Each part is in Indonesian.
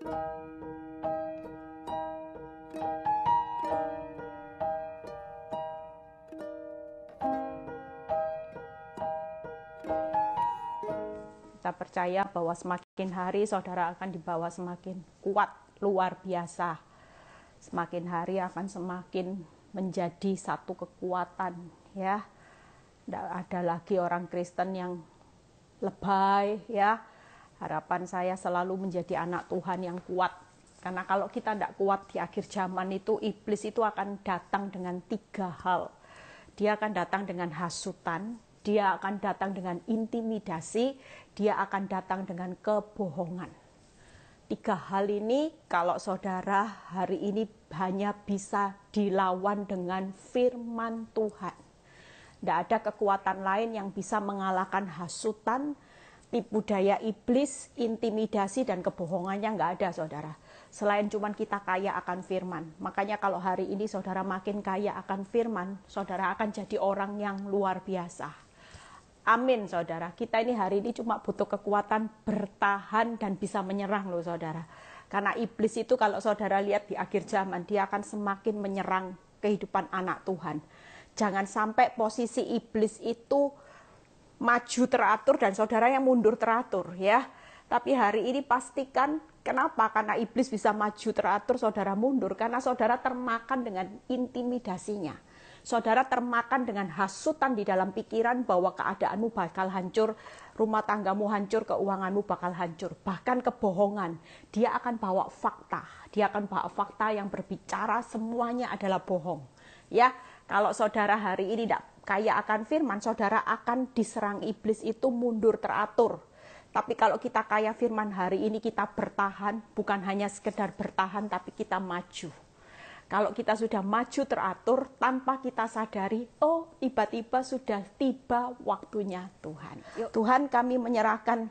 kita percaya bahwa semakin hari saudara akan dibawa semakin kuat, luar biasa. Semakin hari akan semakin menjadi satu kekuatan ya. Tidak ada lagi orang Kristen yang lebay ya, Harapan saya selalu menjadi anak Tuhan yang kuat. Karena kalau kita tidak kuat di akhir zaman itu, iblis itu akan datang dengan tiga hal. Dia akan datang dengan hasutan, dia akan datang dengan intimidasi, dia akan datang dengan kebohongan. Tiga hal ini kalau saudara hari ini hanya bisa dilawan dengan firman Tuhan. Tidak ada kekuatan lain yang bisa mengalahkan hasutan, tipu daya iblis, intimidasi, dan kebohongannya nggak ada, saudara. Selain cuman kita kaya akan firman. Makanya kalau hari ini saudara makin kaya akan firman, saudara akan jadi orang yang luar biasa. Amin, saudara. Kita ini hari ini cuma butuh kekuatan bertahan dan bisa menyerang loh, saudara. Karena iblis itu kalau saudara lihat di akhir zaman, dia akan semakin menyerang kehidupan anak Tuhan. Jangan sampai posisi iblis itu maju teratur dan saudara yang mundur teratur ya. Tapi hari ini pastikan kenapa? Karena iblis bisa maju teratur, saudara mundur karena saudara termakan dengan intimidasinya. Saudara termakan dengan hasutan di dalam pikiran bahwa keadaanmu bakal hancur, rumah tanggamu hancur, keuanganmu bakal hancur, bahkan kebohongan. Dia akan bawa fakta, dia akan bawa fakta yang berbicara semuanya adalah bohong. Ya, kalau saudara hari ini tidak kaya akan firman, saudara akan diserang iblis itu mundur teratur. Tapi kalau kita kaya firman hari ini kita bertahan, bukan hanya sekedar bertahan tapi kita maju. Kalau kita sudah maju teratur tanpa kita sadari, oh tiba-tiba sudah tiba waktunya Tuhan. Yuk. Tuhan kami menyerahkan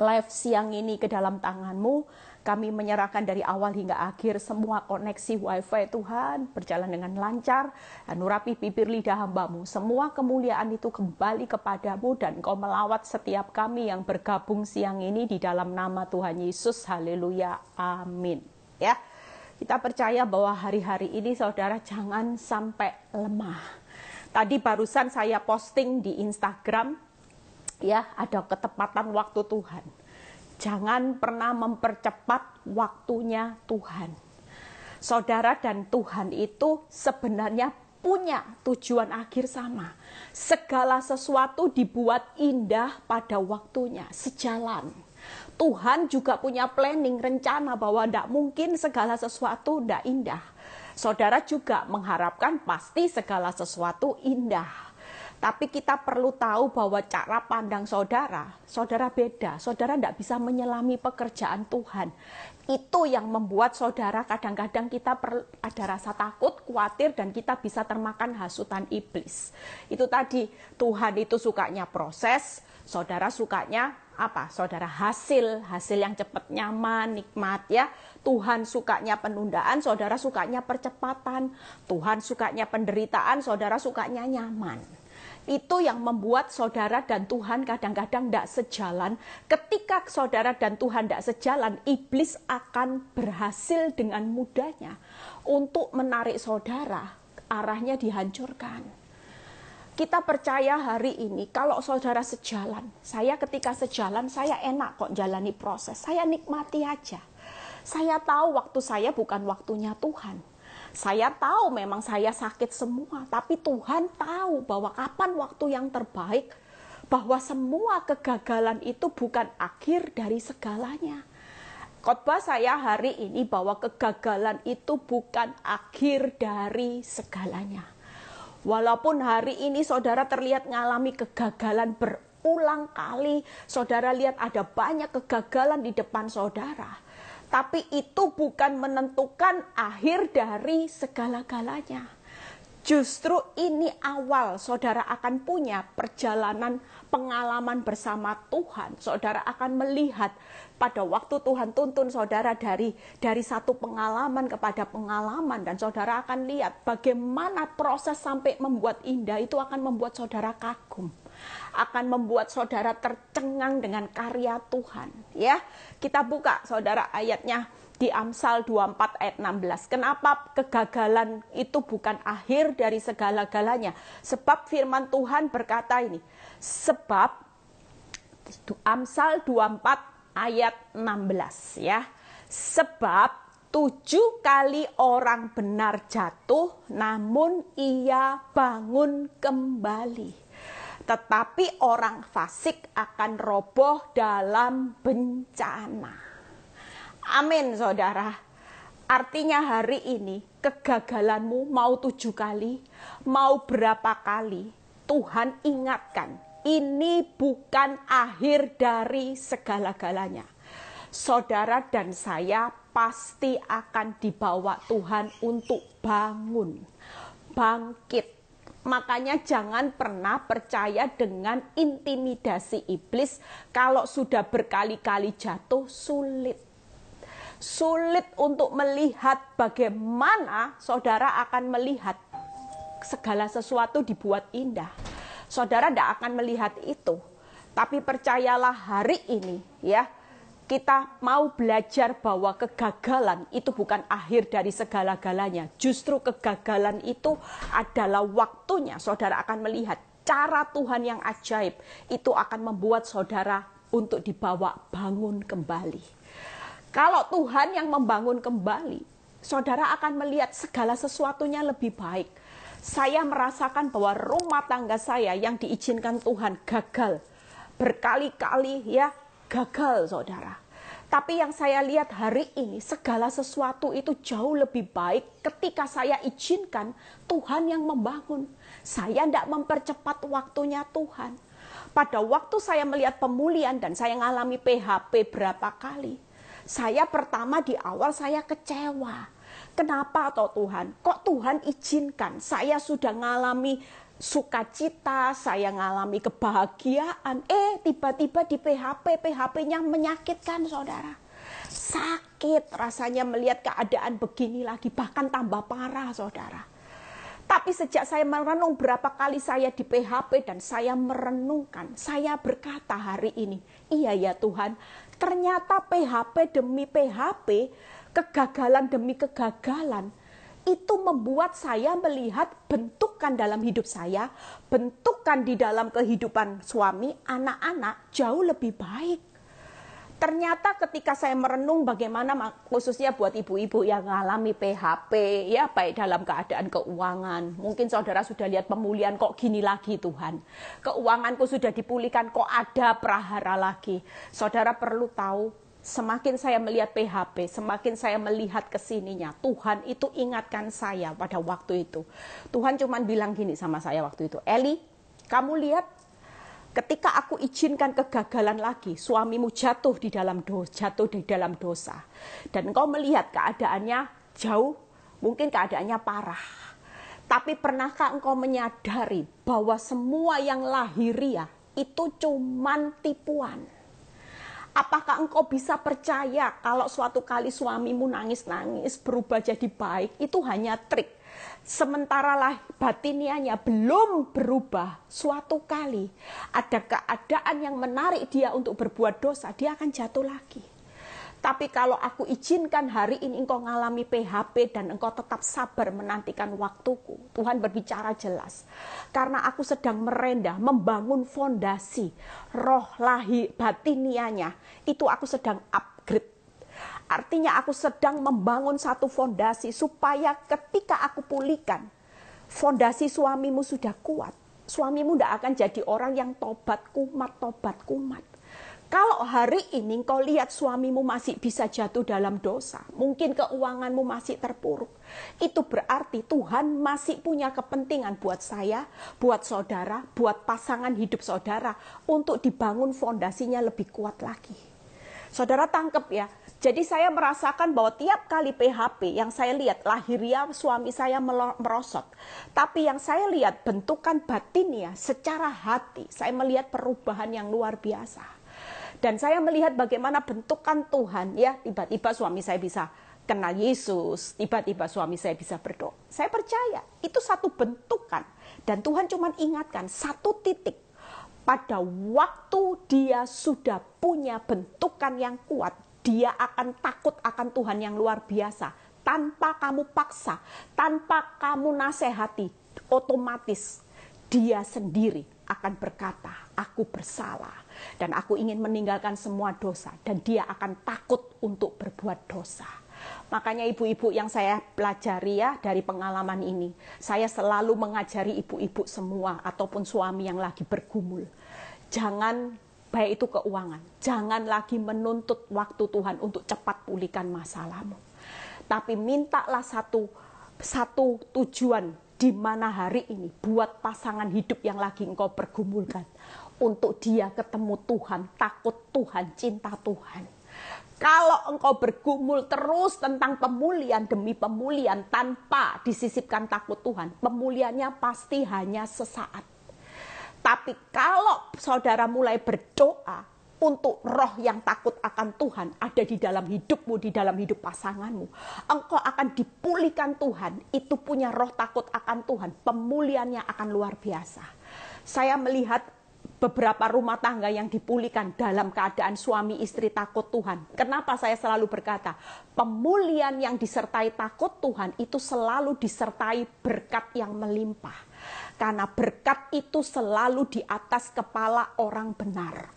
live siang ini ke dalam tanganmu kami menyerahkan dari awal hingga akhir semua koneksi wifi Tuhan berjalan dengan lancar. Dan nurapi bibir lidah hambamu. Semua kemuliaan itu kembali kepadamu dan kau melawat setiap kami yang bergabung siang ini di dalam nama Tuhan Yesus. Haleluya. Amin. Ya. Kita percaya bahwa hari-hari ini saudara jangan sampai lemah. Tadi barusan saya posting di Instagram ya ada ketepatan waktu Tuhan. Jangan pernah mempercepat waktunya Tuhan. Saudara dan Tuhan itu sebenarnya punya tujuan akhir sama. Segala sesuatu dibuat indah pada waktunya, sejalan. Tuhan juga punya planning, rencana bahwa tidak mungkin segala sesuatu tidak indah. Saudara juga mengharapkan pasti segala sesuatu indah tapi kita perlu tahu bahwa cara pandang saudara, saudara beda. Saudara tidak bisa menyelami pekerjaan Tuhan. Itu yang membuat saudara kadang-kadang kita perlu, ada rasa takut, khawatir, dan kita bisa termakan hasutan iblis. Itu tadi, Tuhan itu sukanya proses, saudara sukanya apa? Saudara hasil, hasil yang cepat, nyaman, nikmat ya. Tuhan sukanya penundaan, saudara sukanya percepatan. Tuhan sukanya penderitaan, saudara sukanya nyaman. Itu yang membuat saudara dan Tuhan kadang-kadang tidak -kadang sejalan. Ketika saudara dan Tuhan tidak sejalan, iblis akan berhasil dengan mudahnya untuk menarik saudara, arahnya dihancurkan. Kita percaya hari ini kalau saudara sejalan, saya ketika sejalan saya enak kok jalani proses, saya nikmati aja. Saya tahu waktu saya bukan waktunya Tuhan saya tahu memang saya sakit semua, tapi Tuhan tahu bahwa kapan waktu yang terbaik, bahwa semua kegagalan itu bukan akhir dari segalanya. Khotbah saya hari ini bahwa kegagalan itu bukan akhir dari segalanya. Walaupun hari ini saudara terlihat mengalami kegagalan berulang kali, saudara lihat ada banyak kegagalan di depan saudara tapi itu bukan menentukan akhir dari segala-galanya. Justru ini awal saudara akan punya perjalanan pengalaman bersama Tuhan. Saudara akan melihat pada waktu Tuhan tuntun saudara dari dari satu pengalaman kepada pengalaman dan saudara akan lihat bagaimana proses sampai membuat indah itu akan membuat saudara kagum akan membuat saudara tercengang dengan karya Tuhan, ya. Kita buka Saudara ayatnya di Amsal 24 ayat 16. Kenapa kegagalan itu bukan akhir dari segala-galanya? Sebab firman Tuhan berkata ini. Sebab Amsal 24 ayat 16 ya. Sebab tujuh kali orang benar jatuh namun ia bangun kembali. Tetapi orang fasik akan roboh dalam bencana. Amin, saudara. Artinya hari ini kegagalanmu mau tujuh kali, mau berapa kali, Tuhan ingatkan ini bukan akhir dari segala-galanya. Saudara dan saya pasti akan dibawa Tuhan untuk bangun, bangkit, Makanya jangan pernah percaya dengan intimidasi iblis. Kalau sudah berkali-kali jatuh sulit. Sulit untuk melihat bagaimana saudara akan melihat segala sesuatu dibuat indah. Saudara tidak akan melihat itu. Tapi percayalah hari ini ya kita mau belajar bahwa kegagalan itu bukan akhir dari segala-galanya. Justru kegagalan itu adalah waktunya. Saudara akan melihat cara Tuhan yang ajaib itu akan membuat saudara untuk dibawa bangun kembali. Kalau Tuhan yang membangun kembali, saudara akan melihat segala sesuatunya lebih baik. Saya merasakan bahwa rumah tangga saya yang diizinkan Tuhan gagal berkali-kali ya gagal, saudara. Tapi yang saya lihat hari ini, segala sesuatu itu jauh lebih baik ketika saya izinkan Tuhan yang membangun. Saya tidak mempercepat waktunya Tuhan. Pada waktu saya melihat pemulihan dan saya mengalami PHP berapa kali, saya pertama di awal saya kecewa Kenapa toh Tuhan? Kok Tuhan izinkan? Saya sudah mengalami sukacita, saya mengalami kebahagiaan. Eh, tiba-tiba di PHP, PHP-nya menyakitkan saudara. Sakit rasanya melihat keadaan begini lagi, bahkan tambah parah saudara. Tapi sejak saya merenung berapa kali saya di PHP dan saya merenungkan, saya berkata hari ini, iya ya Tuhan, ternyata PHP demi PHP kegagalan demi kegagalan itu membuat saya melihat bentukan dalam hidup saya, bentukan di dalam kehidupan suami, anak-anak jauh lebih baik. Ternyata ketika saya merenung bagaimana khususnya buat ibu-ibu yang mengalami PHP ya baik dalam keadaan keuangan. Mungkin saudara sudah lihat pemulihan kok gini lagi Tuhan. Keuanganku sudah dipulihkan kok ada prahara lagi. Saudara perlu tahu Semakin saya melihat PHP, semakin saya melihat kesininya, Tuhan itu ingatkan saya pada waktu itu. Tuhan cuma bilang gini sama saya waktu itu, Eli, kamu lihat ketika aku izinkan kegagalan lagi, suamimu jatuh di dalam dosa, jatuh di dalam dosa. Dan kau melihat keadaannya jauh, mungkin keadaannya parah. Tapi pernahkah engkau menyadari bahwa semua yang lahiriah itu cuma tipuan? Apakah engkau bisa percaya kalau suatu kali suamimu nangis-nangis berubah jadi baik? Itu hanya trik. Sementara lah batiniannya belum berubah, suatu kali ada keadaan yang menarik dia untuk berbuat dosa, dia akan jatuh lagi. Tapi kalau aku izinkan hari ini engkau mengalami PHP dan engkau tetap sabar menantikan waktuku. Tuhan berbicara jelas. Karena aku sedang merendah, membangun fondasi roh lahi batinianya. Itu aku sedang upgrade. Artinya aku sedang membangun satu fondasi supaya ketika aku pulihkan, fondasi suamimu sudah kuat. Suamimu tidak akan jadi orang yang tobat kumat, tobat kumat kalau hari ini kau lihat suamimu masih bisa jatuh dalam dosa, mungkin keuanganmu masih terpuruk, itu berarti Tuhan masih punya kepentingan buat saya, buat saudara, buat pasangan hidup saudara untuk dibangun fondasinya lebih kuat lagi. Saudara tangkep ya, jadi saya merasakan bahwa tiap kali PHP yang saya lihat lahirnya suami saya merosot. Tapi yang saya lihat bentukan batinnya secara hati. Saya melihat perubahan yang luar biasa. Dan saya melihat bagaimana bentukan Tuhan ya, tiba-tiba suami saya bisa kenal Yesus, tiba-tiba suami saya bisa berdoa. Saya percaya itu satu bentukan dan Tuhan cuma ingatkan satu titik pada waktu dia sudah punya bentukan yang kuat, dia akan takut akan Tuhan yang luar biasa. Tanpa kamu paksa, tanpa kamu nasehati, otomatis dia sendiri akan berkata, "Aku bersalah." dan aku ingin meninggalkan semua dosa dan dia akan takut untuk berbuat dosa. Makanya ibu-ibu yang saya pelajari ya dari pengalaman ini, saya selalu mengajari ibu-ibu semua ataupun suami yang lagi bergumul. Jangan baik itu keuangan, jangan lagi menuntut waktu Tuhan untuk cepat pulihkan masalahmu. Tapi mintalah satu satu tujuan di mana hari ini buat pasangan hidup yang lagi engkau pergumulkan untuk dia ketemu Tuhan, takut Tuhan, cinta Tuhan. Kalau engkau bergumul terus tentang pemulihan demi pemulihan tanpa disisipkan takut Tuhan, pemulihannya pasti hanya sesaat. Tapi kalau saudara mulai berdoa untuk roh yang takut akan Tuhan ada di dalam hidupmu, di dalam hidup pasanganmu, engkau akan dipulihkan Tuhan. Itu punya roh takut akan Tuhan, pemulihannya akan luar biasa. Saya melihat beberapa rumah tangga yang dipulihkan dalam keadaan suami istri takut Tuhan. Kenapa saya selalu berkata, pemulihan yang disertai takut Tuhan itu selalu disertai berkat yang melimpah. Karena berkat itu selalu di atas kepala orang benar.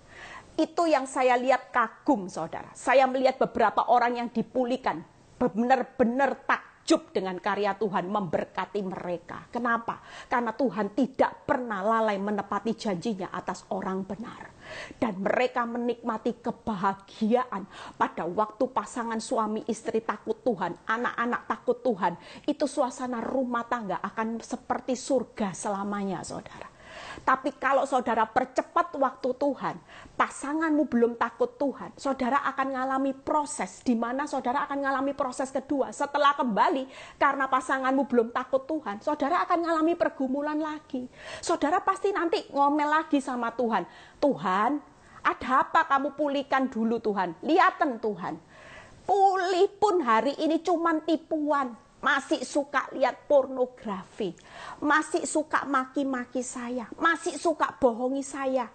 Itu yang saya lihat kagum saudara. Saya melihat beberapa orang yang dipulihkan benar-benar tak takjub dengan karya Tuhan memberkati mereka. Kenapa? Karena Tuhan tidak pernah lalai menepati janjinya atas orang benar. Dan mereka menikmati kebahagiaan pada waktu pasangan suami istri takut Tuhan, anak-anak takut Tuhan. Itu suasana rumah tangga akan seperti surga selamanya, saudara. Tapi kalau saudara percepat waktu Tuhan, pasanganmu belum takut Tuhan, saudara akan mengalami proses di mana saudara akan mengalami proses kedua. Setelah kembali karena pasanganmu belum takut Tuhan, saudara akan mengalami pergumulan lagi. Saudara pasti nanti ngomel lagi sama Tuhan. Tuhan, ada apa kamu pulihkan dulu Tuhan? Lihatan Tuhan. Pulih pun hari ini cuman tipuan masih suka lihat pornografi, masih suka maki-maki saya, masih suka bohongi saya.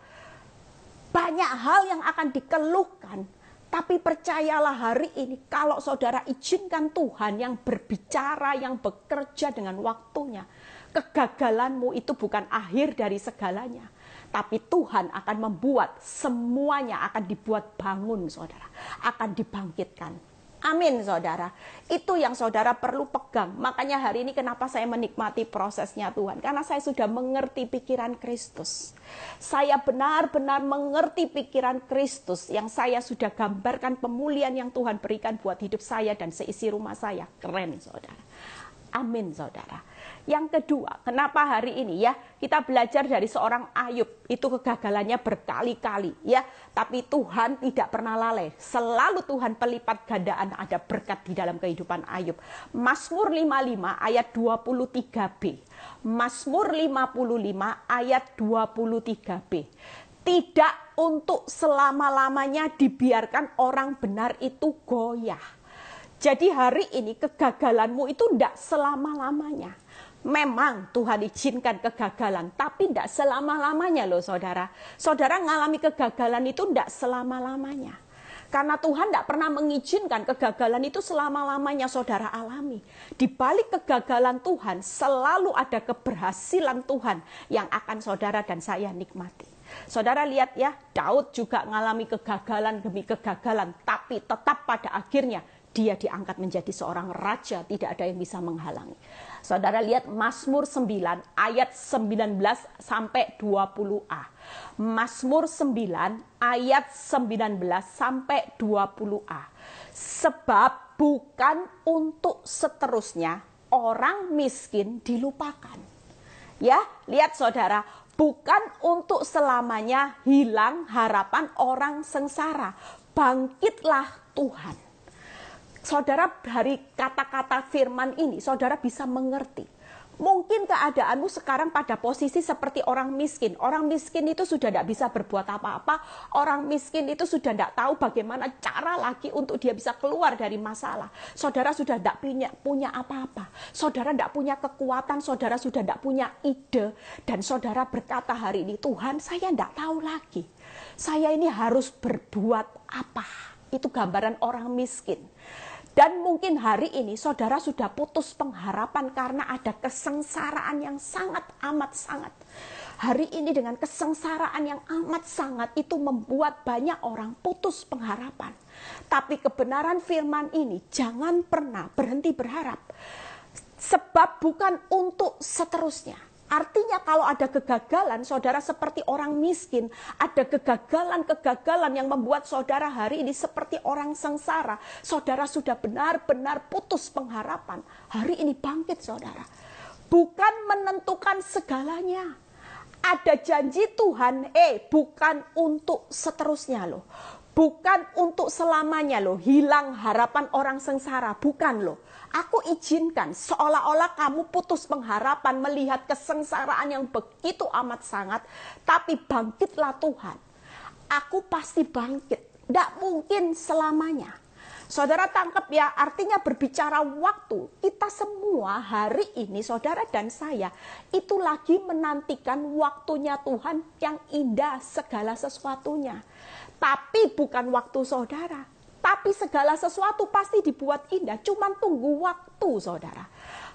Banyak hal yang akan dikeluhkan, tapi percayalah hari ini kalau saudara izinkan Tuhan yang berbicara, yang bekerja dengan waktunya, kegagalanmu itu bukan akhir dari segalanya tapi Tuhan akan membuat semuanya akan dibuat bangun, saudara, akan dibangkitkan. Amin, saudara. Itu yang saudara perlu pegang. Makanya hari ini kenapa saya menikmati prosesnya Tuhan. Karena saya sudah mengerti pikiran Kristus. Saya benar-benar mengerti pikiran Kristus yang saya sudah gambarkan pemulihan yang Tuhan berikan buat hidup saya dan seisi rumah saya. Keren, saudara. Amin, saudara. Yang kedua, kenapa hari ini ya kita belajar dari seorang Ayub itu kegagalannya berkali-kali ya, tapi Tuhan tidak pernah lalai. Selalu Tuhan pelipat gandaan ada berkat di dalam kehidupan Ayub. Mazmur 55 ayat 23b. Mazmur 55 ayat 23b. Tidak untuk selama-lamanya dibiarkan orang benar itu goyah. Jadi hari ini kegagalanmu itu tidak selama-lamanya. Memang Tuhan izinkan kegagalan, tapi tidak selama-lamanya loh saudara. Saudara ngalami kegagalan itu tidak selama-lamanya. Karena Tuhan tidak pernah mengizinkan kegagalan itu selama-lamanya saudara alami. Di balik kegagalan Tuhan selalu ada keberhasilan Tuhan yang akan saudara dan saya nikmati. Saudara lihat ya, Daud juga mengalami kegagalan demi kegagalan, tapi tetap pada akhirnya dia diangkat menjadi seorang raja, tidak ada yang bisa menghalangi. Saudara lihat Mazmur 9 ayat 19 sampai 20a. Mazmur 9 ayat 19 sampai 20a. Sebab bukan untuk seterusnya orang miskin dilupakan. Ya, lihat saudara, bukan untuk selamanya hilang harapan orang sengsara. Bangkitlah Tuhan saudara dari kata-kata firman ini, saudara bisa mengerti. Mungkin keadaanmu sekarang pada posisi seperti orang miskin. Orang miskin itu sudah tidak bisa berbuat apa-apa. Orang miskin itu sudah tidak tahu bagaimana cara lagi untuk dia bisa keluar dari masalah. Saudara sudah tidak punya apa-apa. Saudara tidak punya kekuatan. Saudara sudah tidak punya ide. Dan saudara berkata hari ini, Tuhan saya tidak tahu lagi. Saya ini harus berbuat apa? Itu gambaran orang miskin. Dan mungkin hari ini saudara sudah putus pengharapan karena ada kesengsaraan yang sangat amat sangat. Hari ini dengan kesengsaraan yang amat sangat itu membuat banyak orang putus pengharapan. Tapi kebenaran firman ini jangan pernah berhenti berharap. Sebab bukan untuk seterusnya Artinya kalau ada kegagalan, saudara seperti orang miskin. Ada kegagalan-kegagalan yang membuat saudara hari ini seperti orang sengsara. Saudara sudah benar-benar putus pengharapan. Hari ini bangkit saudara. Bukan menentukan segalanya. Ada janji Tuhan, eh bukan untuk seterusnya loh. Bukan untuk selamanya loh, hilang harapan orang sengsara, bukan loh. Aku izinkan seolah-olah kamu putus pengharapan melihat kesengsaraan yang begitu amat sangat, tapi bangkitlah Tuhan. Aku pasti bangkit, tidak mungkin selamanya. Saudara tangkap ya, artinya berbicara waktu. Kita semua hari ini, saudara dan saya, itu lagi menantikan waktunya Tuhan yang indah segala sesuatunya tapi bukan waktu saudara. Tapi segala sesuatu pasti dibuat indah, cuman tunggu waktu saudara.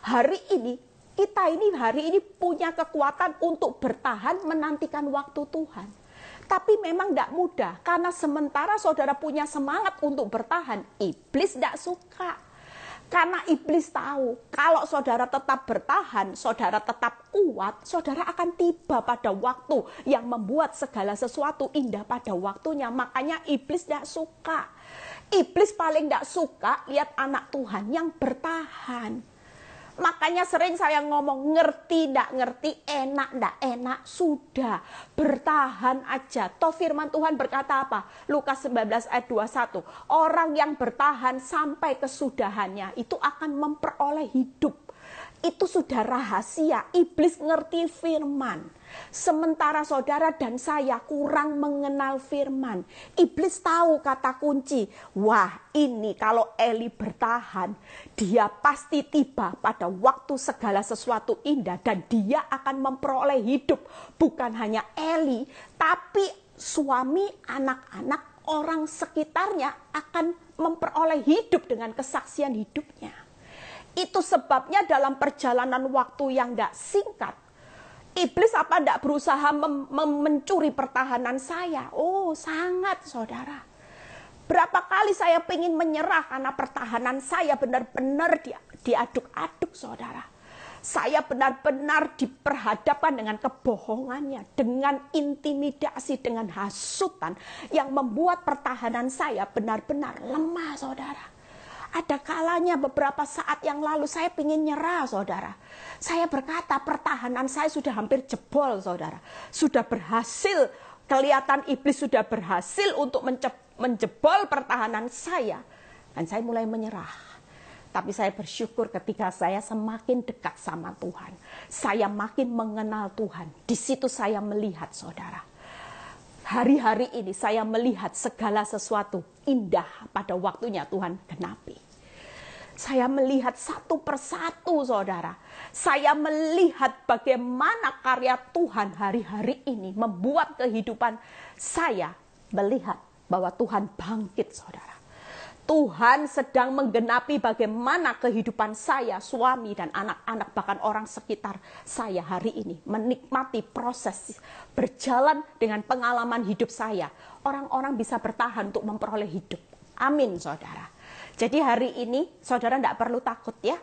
Hari ini, kita ini hari ini punya kekuatan untuk bertahan menantikan waktu Tuhan. Tapi memang tidak mudah, karena sementara saudara punya semangat untuk bertahan, iblis tidak suka karena iblis tahu, kalau saudara tetap bertahan, saudara tetap kuat, saudara akan tiba pada waktu yang membuat segala sesuatu indah pada waktunya. Makanya iblis tidak suka. Iblis paling tidak suka lihat anak Tuhan yang bertahan. Makanya sering saya ngomong ngerti ndak ngerti, enak ndak enak, sudah bertahan aja. Toh firman Tuhan berkata apa? Lukas 19 ayat 21. Orang yang bertahan sampai kesudahannya itu akan memperoleh hidup. Itu sudah rahasia, iblis ngerti firman. Sementara saudara dan saya kurang mengenal firman. Iblis tahu kata kunci. Wah ini kalau Eli bertahan, dia pasti tiba pada waktu segala sesuatu indah. Dan dia akan memperoleh hidup. Bukan hanya Eli, tapi suami, anak-anak, orang sekitarnya akan memperoleh hidup dengan kesaksian hidupnya. Itu sebabnya dalam perjalanan waktu yang tidak singkat, Iblis apa tidak berusaha mencuri pertahanan saya? Oh, sangat saudara. Berapa kali saya ingin menyerah karena pertahanan saya benar-benar diaduk-aduk saudara. Saya benar-benar diperhadapkan dengan kebohongannya, dengan intimidasi, dengan hasutan yang membuat pertahanan saya benar-benar lemah saudara. Ada kalanya beberapa saat yang lalu saya ingin nyerah saudara. Saya berkata pertahanan saya sudah hampir jebol saudara. Sudah berhasil, kelihatan iblis sudah berhasil untuk menjebol pertahanan saya. Dan saya mulai menyerah tapi saya bersyukur ketika saya semakin dekat sama Tuhan. Saya makin mengenal Tuhan. Di situ saya melihat saudara. Hari-hari ini saya melihat segala sesuatu indah pada waktunya Tuhan genapi. Saya melihat satu persatu saudara. Saya melihat bagaimana karya Tuhan hari-hari ini membuat kehidupan saya melihat bahwa Tuhan bangkit saudara. Tuhan sedang menggenapi bagaimana kehidupan saya, suami dan anak-anak bahkan orang sekitar saya hari ini menikmati proses berjalan dengan pengalaman hidup saya. Orang-orang bisa bertahan untuk memperoleh hidup. Amin, Saudara. Jadi hari ini saudara tidak perlu takut ya.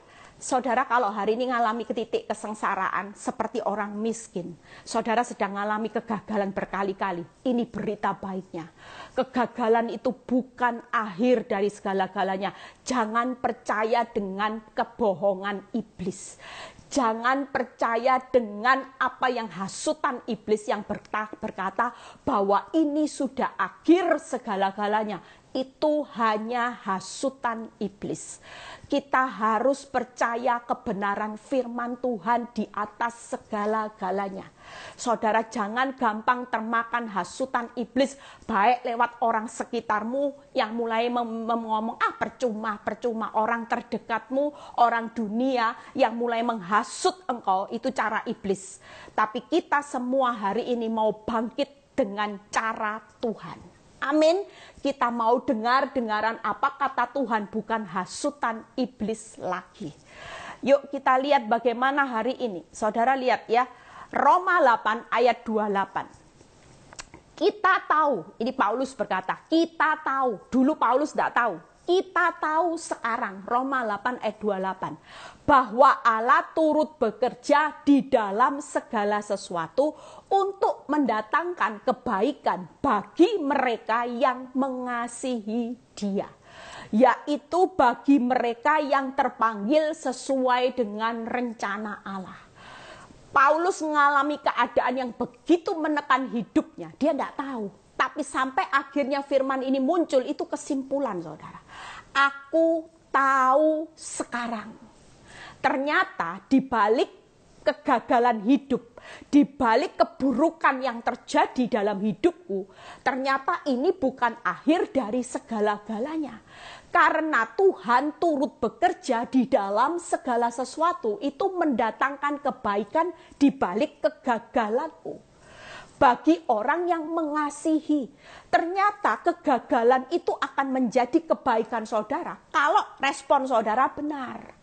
Saudara kalau hari ini mengalami titik kesengsaraan seperti orang miskin, saudara sedang mengalami kegagalan berkali-kali, ini berita baiknya. Kegagalan itu bukan akhir dari segala-galanya. Jangan percaya dengan kebohongan iblis. Jangan percaya dengan apa yang hasutan iblis yang berkata bahwa ini sudah akhir segala-galanya. Itu hanya hasutan iblis. Kita harus percaya kebenaran firman Tuhan di atas segala-galanya Saudara jangan gampang termakan hasutan iblis baik lewat orang sekitarmu yang mulai mengomong ah percuma percuma orang terdekatmu, orang dunia yang mulai menghasut engkau itu cara iblis. Tapi kita semua hari ini mau bangkit dengan cara Tuhan. Amin. Kita mau dengar dengaran apa kata Tuhan bukan hasutan iblis lagi. Yuk kita lihat bagaimana hari ini. Saudara lihat ya, Roma 8 ayat 28. Kita tahu, ini Paulus berkata, kita tahu. Dulu Paulus tidak tahu. Kita tahu sekarang, Roma 8 ayat 28, bahwa Allah turut bekerja di dalam segala sesuatu untuk mendatangkan kebaikan bagi mereka yang mengasihi dia yaitu bagi mereka yang terpanggil sesuai dengan rencana Allah. Paulus mengalami keadaan yang begitu menekan hidupnya. Dia tidak tahu. Tapi sampai akhirnya firman ini muncul, itu kesimpulan saudara. Aku tahu sekarang. Ternyata di balik kegagalan hidup, di balik keburukan yang terjadi dalam hidupku, ternyata ini bukan akhir dari segala-galanya. Karena Tuhan turut bekerja di dalam segala sesuatu itu mendatangkan kebaikan di balik kegagalanku. Bagi orang yang mengasihi, ternyata kegagalan itu akan menjadi kebaikan saudara kalau respon saudara benar.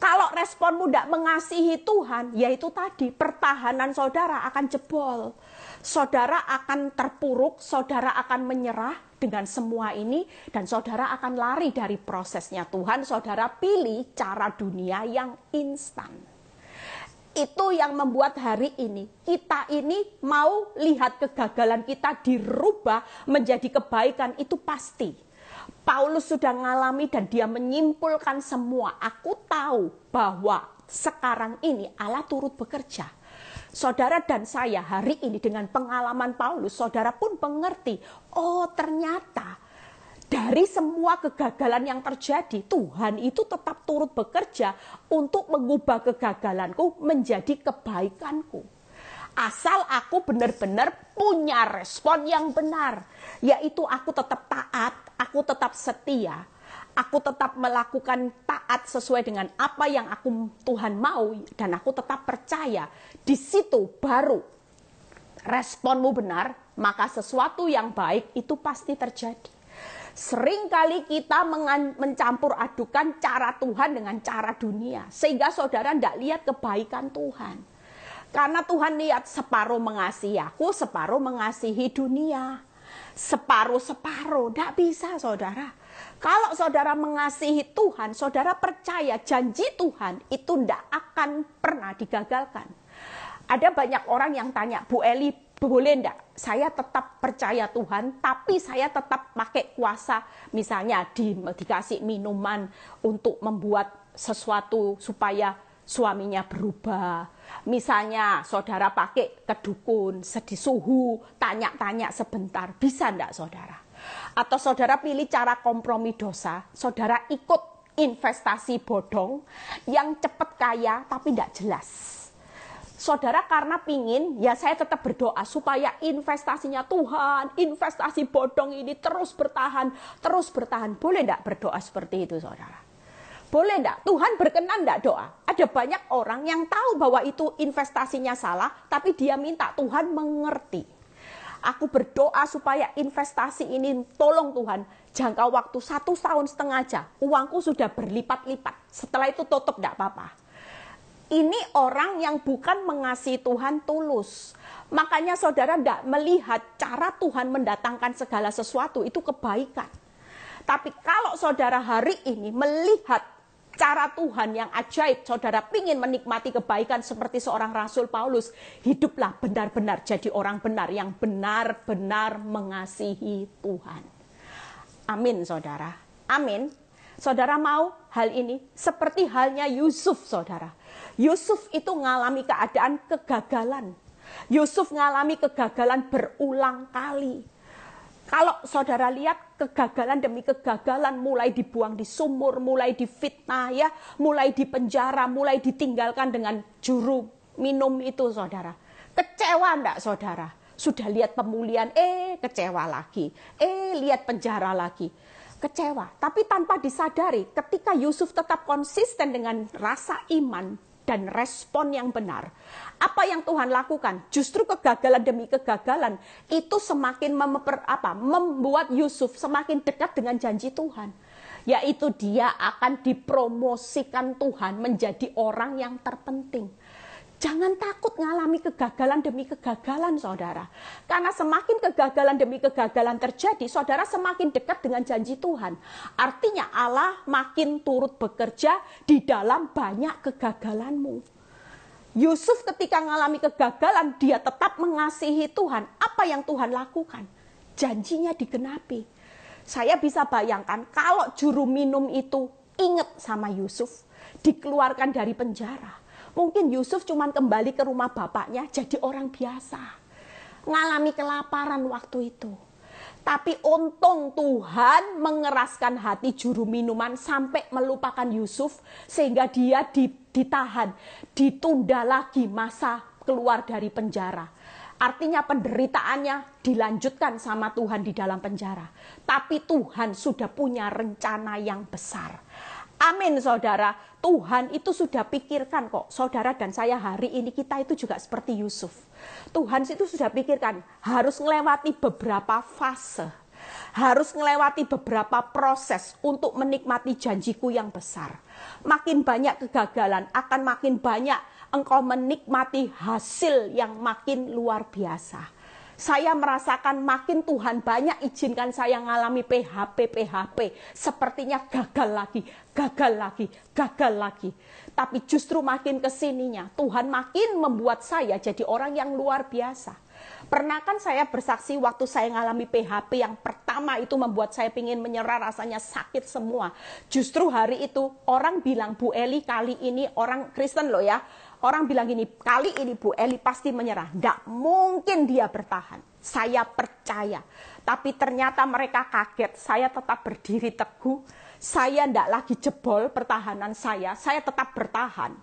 Kalau responmu tidak mengasihi Tuhan, yaitu tadi pertahanan saudara akan jebol saudara akan terpuruk, saudara akan menyerah dengan semua ini, dan saudara akan lari dari prosesnya. Tuhan, saudara pilih cara dunia yang instan itu yang membuat hari ini kita ini mau lihat kegagalan kita dirubah menjadi kebaikan itu pasti. Paulus sudah mengalami dan dia menyimpulkan semua. Aku tahu bahwa sekarang ini Allah turut bekerja Saudara dan saya hari ini dengan pengalaman Paulus, saudara pun mengerti, oh ternyata dari semua kegagalan yang terjadi, Tuhan itu tetap turut bekerja untuk mengubah kegagalanku menjadi kebaikanku. Asal aku benar-benar punya respon yang benar, yaitu aku tetap taat, aku tetap setia, aku tetap melakukan taat sesuai dengan apa yang aku Tuhan mau dan aku tetap percaya di situ baru responmu benar, maka sesuatu yang baik itu pasti terjadi. Seringkali kita mencampur adukan cara Tuhan dengan cara dunia. Sehingga saudara tidak lihat kebaikan Tuhan. Karena Tuhan lihat separuh mengasihi aku, separuh mengasihi dunia. Separuh-separuh. Tidak bisa saudara. Kalau saudara mengasihi Tuhan, saudara percaya janji Tuhan itu tidak akan pernah digagalkan. Ada banyak orang yang tanya, Bu Eli, boleh enggak saya tetap percaya Tuhan tapi saya tetap pakai kuasa misalnya di, dikasih minuman untuk membuat sesuatu supaya suaminya berubah misalnya saudara pakai kedukun sedih suhu tanya-tanya sebentar bisa enggak saudara atau saudara pilih cara kompromi dosa, saudara ikut investasi bodong yang cepat kaya tapi tidak jelas. Saudara karena pingin, ya saya tetap berdoa supaya investasinya Tuhan, investasi bodong ini terus bertahan, terus bertahan. Boleh tidak berdoa seperti itu saudara? Boleh tidak? Tuhan berkenan tidak doa? Ada banyak orang yang tahu bahwa itu investasinya salah, tapi dia minta Tuhan mengerti. Aku berdoa supaya investasi ini tolong Tuhan jangka waktu satu tahun setengah aja uangku sudah berlipat-lipat. Setelah itu tutup tidak apa-apa. Ini orang yang bukan mengasihi Tuhan tulus. Makanya saudara tidak melihat cara Tuhan mendatangkan segala sesuatu itu kebaikan. Tapi kalau saudara hari ini melihat cara Tuhan yang ajaib, saudara ingin menikmati kebaikan seperti seorang Rasul Paulus, hiduplah benar-benar jadi orang benar yang benar-benar mengasihi Tuhan. Amin, saudara. Amin. Saudara mau hal ini seperti halnya Yusuf, saudara. Yusuf itu mengalami keadaan kegagalan. Yusuf mengalami kegagalan berulang kali kalau saudara lihat kegagalan demi kegagalan mulai dibuang di sumur, mulai difitnah ya, mulai dipenjara, mulai ditinggalkan dengan juru minum itu saudara. Kecewa enggak saudara? Sudah lihat pemulihan, eh kecewa lagi. Eh lihat penjara lagi. Kecewa, tapi tanpa disadari ketika Yusuf tetap konsisten dengan rasa iman, dan respon yang benar. Apa yang Tuhan lakukan? Justru kegagalan demi kegagalan itu semakin memper, apa, membuat Yusuf semakin dekat dengan janji Tuhan. Yaitu dia akan dipromosikan Tuhan menjadi orang yang terpenting. Jangan takut mengalami kegagalan demi kegagalan, saudara. Karena semakin kegagalan demi kegagalan terjadi, saudara semakin dekat dengan janji Tuhan. Artinya Allah makin turut bekerja di dalam banyak kegagalanmu. Yusuf ketika mengalami kegagalan, dia tetap mengasihi Tuhan. Apa yang Tuhan lakukan? Janjinya digenapi. Saya bisa bayangkan kalau juru minum itu ingat sama Yusuf, dikeluarkan dari penjara Mungkin Yusuf cuma kembali ke rumah bapaknya jadi orang biasa. Ngalami kelaparan waktu itu. Tapi untung Tuhan mengeraskan hati juru minuman sampai melupakan Yusuf sehingga dia ditahan, ditunda lagi masa keluar dari penjara. Artinya penderitaannya dilanjutkan sama Tuhan di dalam penjara. Tapi Tuhan sudah punya rencana yang besar Amin saudara, Tuhan itu sudah pikirkan kok saudara dan saya hari ini kita itu juga seperti Yusuf. Tuhan itu sudah pikirkan harus melewati beberapa fase. Harus melewati beberapa proses untuk menikmati janjiku yang besar. Makin banyak kegagalan akan makin banyak engkau menikmati hasil yang makin luar biasa saya merasakan makin Tuhan banyak izinkan saya mengalami PHP PHP sepertinya gagal lagi gagal lagi gagal lagi tapi justru makin kesininya Tuhan makin membuat saya jadi orang yang luar biasa Pernah kan saya bersaksi waktu saya mengalami PHP yang pertama itu membuat saya ingin menyerah rasanya sakit semua. Justru hari itu orang bilang Bu Eli kali ini orang Kristen loh ya Orang bilang gini, kali ini Bu Eli pasti menyerah. Tidak mungkin dia bertahan. Saya percaya. Tapi ternyata mereka kaget. Saya tetap berdiri teguh. Saya tidak lagi jebol pertahanan saya. Saya tetap bertahan.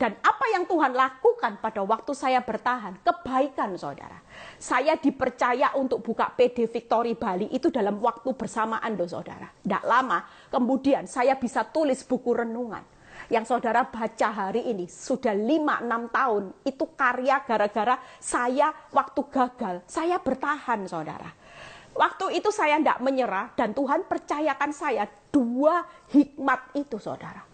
Dan apa yang Tuhan lakukan pada waktu saya bertahan? Kebaikan saudara. Saya dipercaya untuk buka PD Victory Bali itu dalam waktu bersamaan loh saudara. Tidak lama kemudian saya bisa tulis buku renungan yang saudara baca hari ini sudah 5-6 tahun itu karya gara-gara saya waktu gagal saya bertahan saudara waktu itu saya tidak menyerah dan Tuhan percayakan saya dua hikmat itu saudara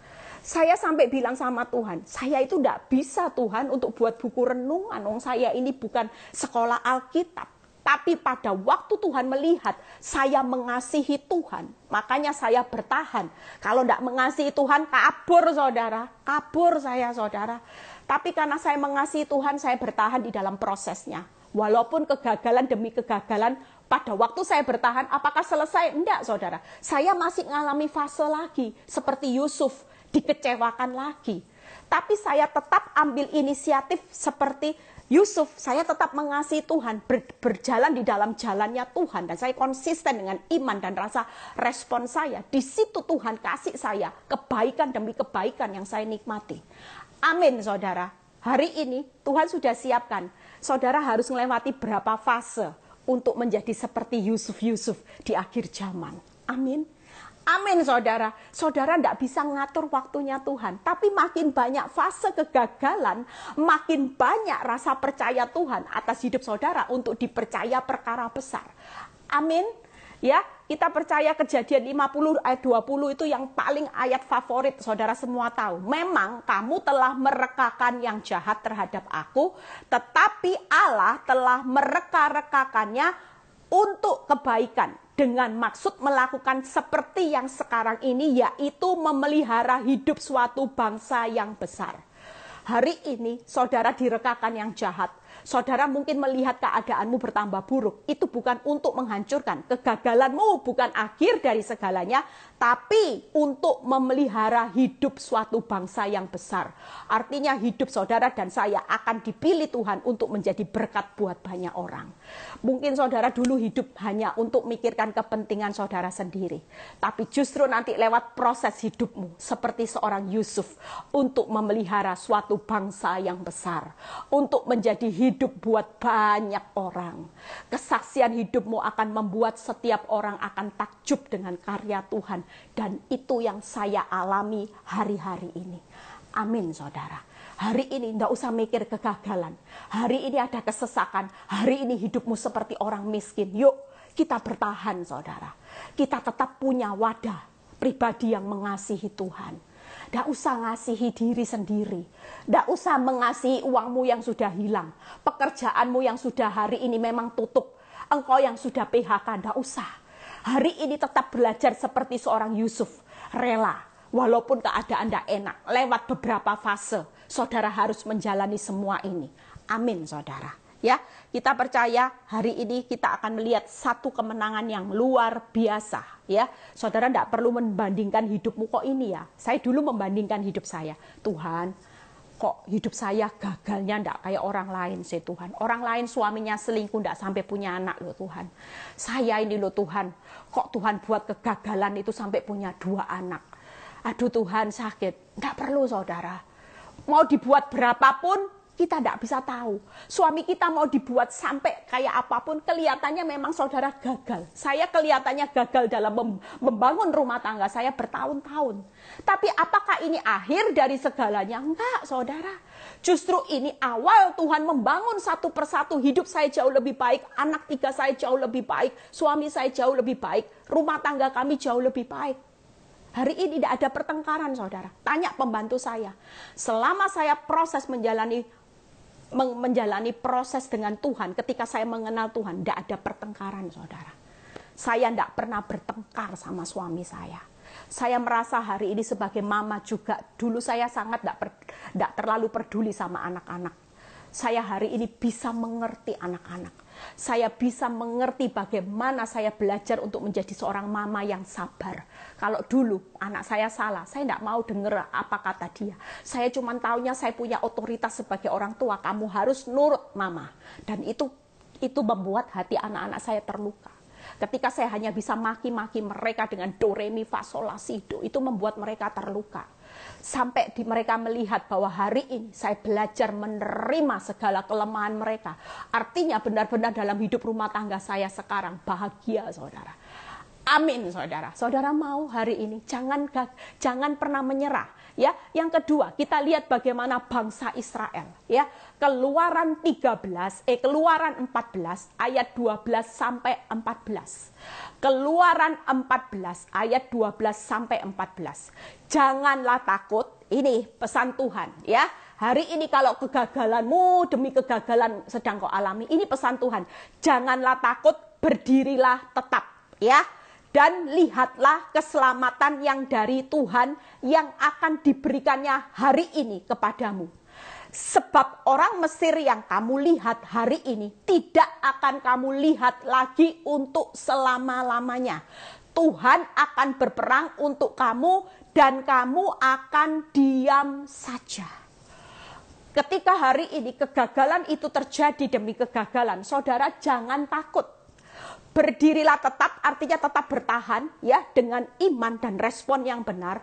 saya sampai bilang sama Tuhan, saya itu tidak bisa Tuhan untuk buat buku renungan. Wong saya ini bukan sekolah Alkitab tapi pada waktu Tuhan melihat saya mengasihi Tuhan, makanya saya bertahan. Kalau tidak mengasihi Tuhan, kabur saudara, kabur saya saudara. Tapi karena saya mengasihi Tuhan, saya bertahan di dalam prosesnya. Walaupun kegagalan demi kegagalan, pada waktu saya bertahan, apakah selesai? Enggak, saudara. Saya masih mengalami fase lagi, seperti Yusuf, dikecewakan lagi tapi saya tetap ambil inisiatif seperti Yusuf, saya tetap mengasihi Tuhan, ber, berjalan di dalam jalannya Tuhan dan saya konsisten dengan iman dan rasa respon saya. Di situ Tuhan kasih saya kebaikan demi kebaikan yang saya nikmati. Amin, Saudara. Hari ini Tuhan sudah siapkan. Saudara harus melewati berapa fase untuk menjadi seperti Yusuf-Yusuf di akhir zaman. Amin. Amin saudara. Saudara tidak bisa ngatur waktunya Tuhan. Tapi makin banyak fase kegagalan, makin banyak rasa percaya Tuhan atas hidup saudara untuk dipercaya perkara besar. Amin. Ya, kita percaya kejadian 50 ayat 20 itu yang paling ayat favorit saudara semua tahu. Memang kamu telah merekakan yang jahat terhadap aku, tetapi Allah telah mereka-rekakannya untuk kebaikan dengan maksud melakukan seperti yang sekarang ini, yaitu memelihara hidup suatu bangsa yang besar. Hari ini saudara direkakan yang jahat, Saudara mungkin melihat keadaanmu bertambah buruk. Itu bukan untuk menghancurkan. Kegagalanmu bukan akhir dari segalanya, tapi untuk memelihara hidup suatu bangsa yang besar. Artinya hidup saudara dan saya akan dipilih Tuhan untuk menjadi berkat buat banyak orang. Mungkin saudara dulu hidup hanya untuk mikirkan kepentingan saudara sendiri. Tapi justru nanti lewat proses hidupmu seperti seorang Yusuf untuk memelihara suatu bangsa yang besar. Untuk menjadi hidup hidup buat banyak orang. Kesaksian hidupmu akan membuat setiap orang akan takjub dengan karya Tuhan. Dan itu yang saya alami hari-hari ini. Amin saudara. Hari ini tidak usah mikir kegagalan. Hari ini ada kesesakan. Hari ini hidupmu seperti orang miskin. Yuk kita bertahan saudara. Kita tetap punya wadah pribadi yang mengasihi Tuhan tidak usah ngasihi diri sendiri. Tidak usah mengasihi uangmu yang sudah hilang. Pekerjaanmu yang sudah hari ini memang tutup. Engkau yang sudah PHK, tidak usah. Hari ini tetap belajar seperti seorang Yusuf. Rela, walaupun keadaan tidak enak. Lewat beberapa fase, saudara harus menjalani semua ini. Amin, saudara. Ya, kita percaya hari ini kita akan melihat satu kemenangan yang luar biasa ya. Saudara tidak perlu membandingkan hidupmu kok ini ya. Saya dulu membandingkan hidup saya. Tuhan, kok hidup saya gagalnya ndak kayak orang lain sih Tuhan. Orang lain suaminya selingkuh ndak sampai punya anak loh Tuhan. Saya ini loh Tuhan, kok Tuhan buat kegagalan itu sampai punya dua anak. Aduh Tuhan sakit, nggak perlu saudara. Mau dibuat berapapun kita tidak bisa tahu. Suami kita mau dibuat sampai kayak apapun, kelihatannya memang saudara gagal. Saya kelihatannya gagal dalam membangun rumah tangga saya bertahun-tahun. Tapi apakah ini akhir dari segalanya? Enggak, saudara. Justru ini awal Tuhan membangun satu persatu hidup saya jauh lebih baik, anak tiga saya jauh lebih baik, suami saya jauh lebih baik, rumah tangga kami jauh lebih baik. Hari ini tidak ada pertengkaran, saudara. Tanya pembantu saya. Selama saya proses menjalani menjalani proses dengan Tuhan, ketika saya mengenal Tuhan, tidak ada pertengkaran, saudara. Saya tidak pernah bertengkar sama suami saya. Saya merasa hari ini sebagai mama juga, dulu saya sangat tidak terlalu peduli sama anak-anak. Saya hari ini bisa mengerti anak-anak saya bisa mengerti bagaimana saya belajar untuk menjadi seorang mama yang sabar. Kalau dulu anak saya salah, saya tidak mau dengar apa kata dia. Saya cuma tahunya saya punya otoritas sebagai orang tua, kamu harus nurut mama. Dan itu itu membuat hati anak-anak saya terluka. Ketika saya hanya bisa maki-maki mereka dengan do, re, mi, fa, do, itu membuat mereka terluka sampai di mereka melihat bahwa hari ini saya belajar menerima segala kelemahan mereka. Artinya benar-benar dalam hidup rumah tangga saya sekarang bahagia, Saudara. Amin, Saudara. Saudara mau hari ini jangan jangan pernah menyerah ya. Yang kedua, kita lihat bagaimana bangsa Israel, ya. Keluaran 13 eh Keluaran 14 ayat 12 sampai 14. Keluaran 14 ayat 12 sampai 14. Janganlah takut, ini pesan Tuhan, ya. Hari ini kalau kegagalanmu demi kegagalan sedang kau alami, ini pesan Tuhan. Janganlah takut, berdirilah tetap, ya dan lihatlah keselamatan yang dari Tuhan yang akan diberikannya hari ini kepadamu. Sebab orang Mesir yang kamu lihat hari ini tidak akan kamu lihat lagi untuk selama-lamanya. Tuhan akan berperang untuk kamu dan kamu akan diam saja ketika hari ini kegagalan itu terjadi demi kegagalan, saudara jangan takut berdirilah tetap artinya tetap bertahan ya dengan iman dan respon yang benar.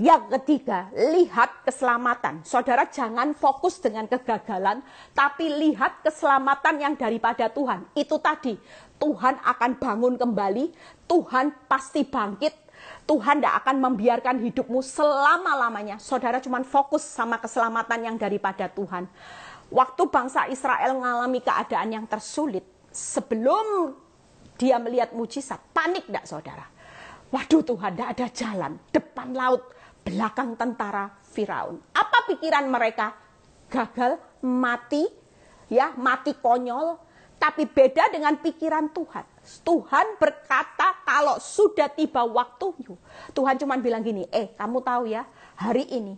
Yang ketiga, lihat keselamatan. Saudara jangan fokus dengan kegagalan, tapi lihat keselamatan yang daripada Tuhan. Itu tadi, Tuhan akan bangun kembali, Tuhan pasti bangkit, Tuhan tidak akan membiarkan hidupmu selama-lamanya. Saudara cuma fokus sama keselamatan yang daripada Tuhan. Waktu bangsa Israel mengalami keadaan yang tersulit, sebelum dia melihat mujizat, panik tidak saudara? Waduh Tuhan, tidak ada jalan, depan laut, belakang tentara Firaun. Apa pikiran mereka? Gagal, mati, ya mati konyol, tapi beda dengan pikiran Tuhan. Tuhan berkata kalau sudah tiba waktunya. Tuhan cuma bilang gini, eh kamu tahu ya hari ini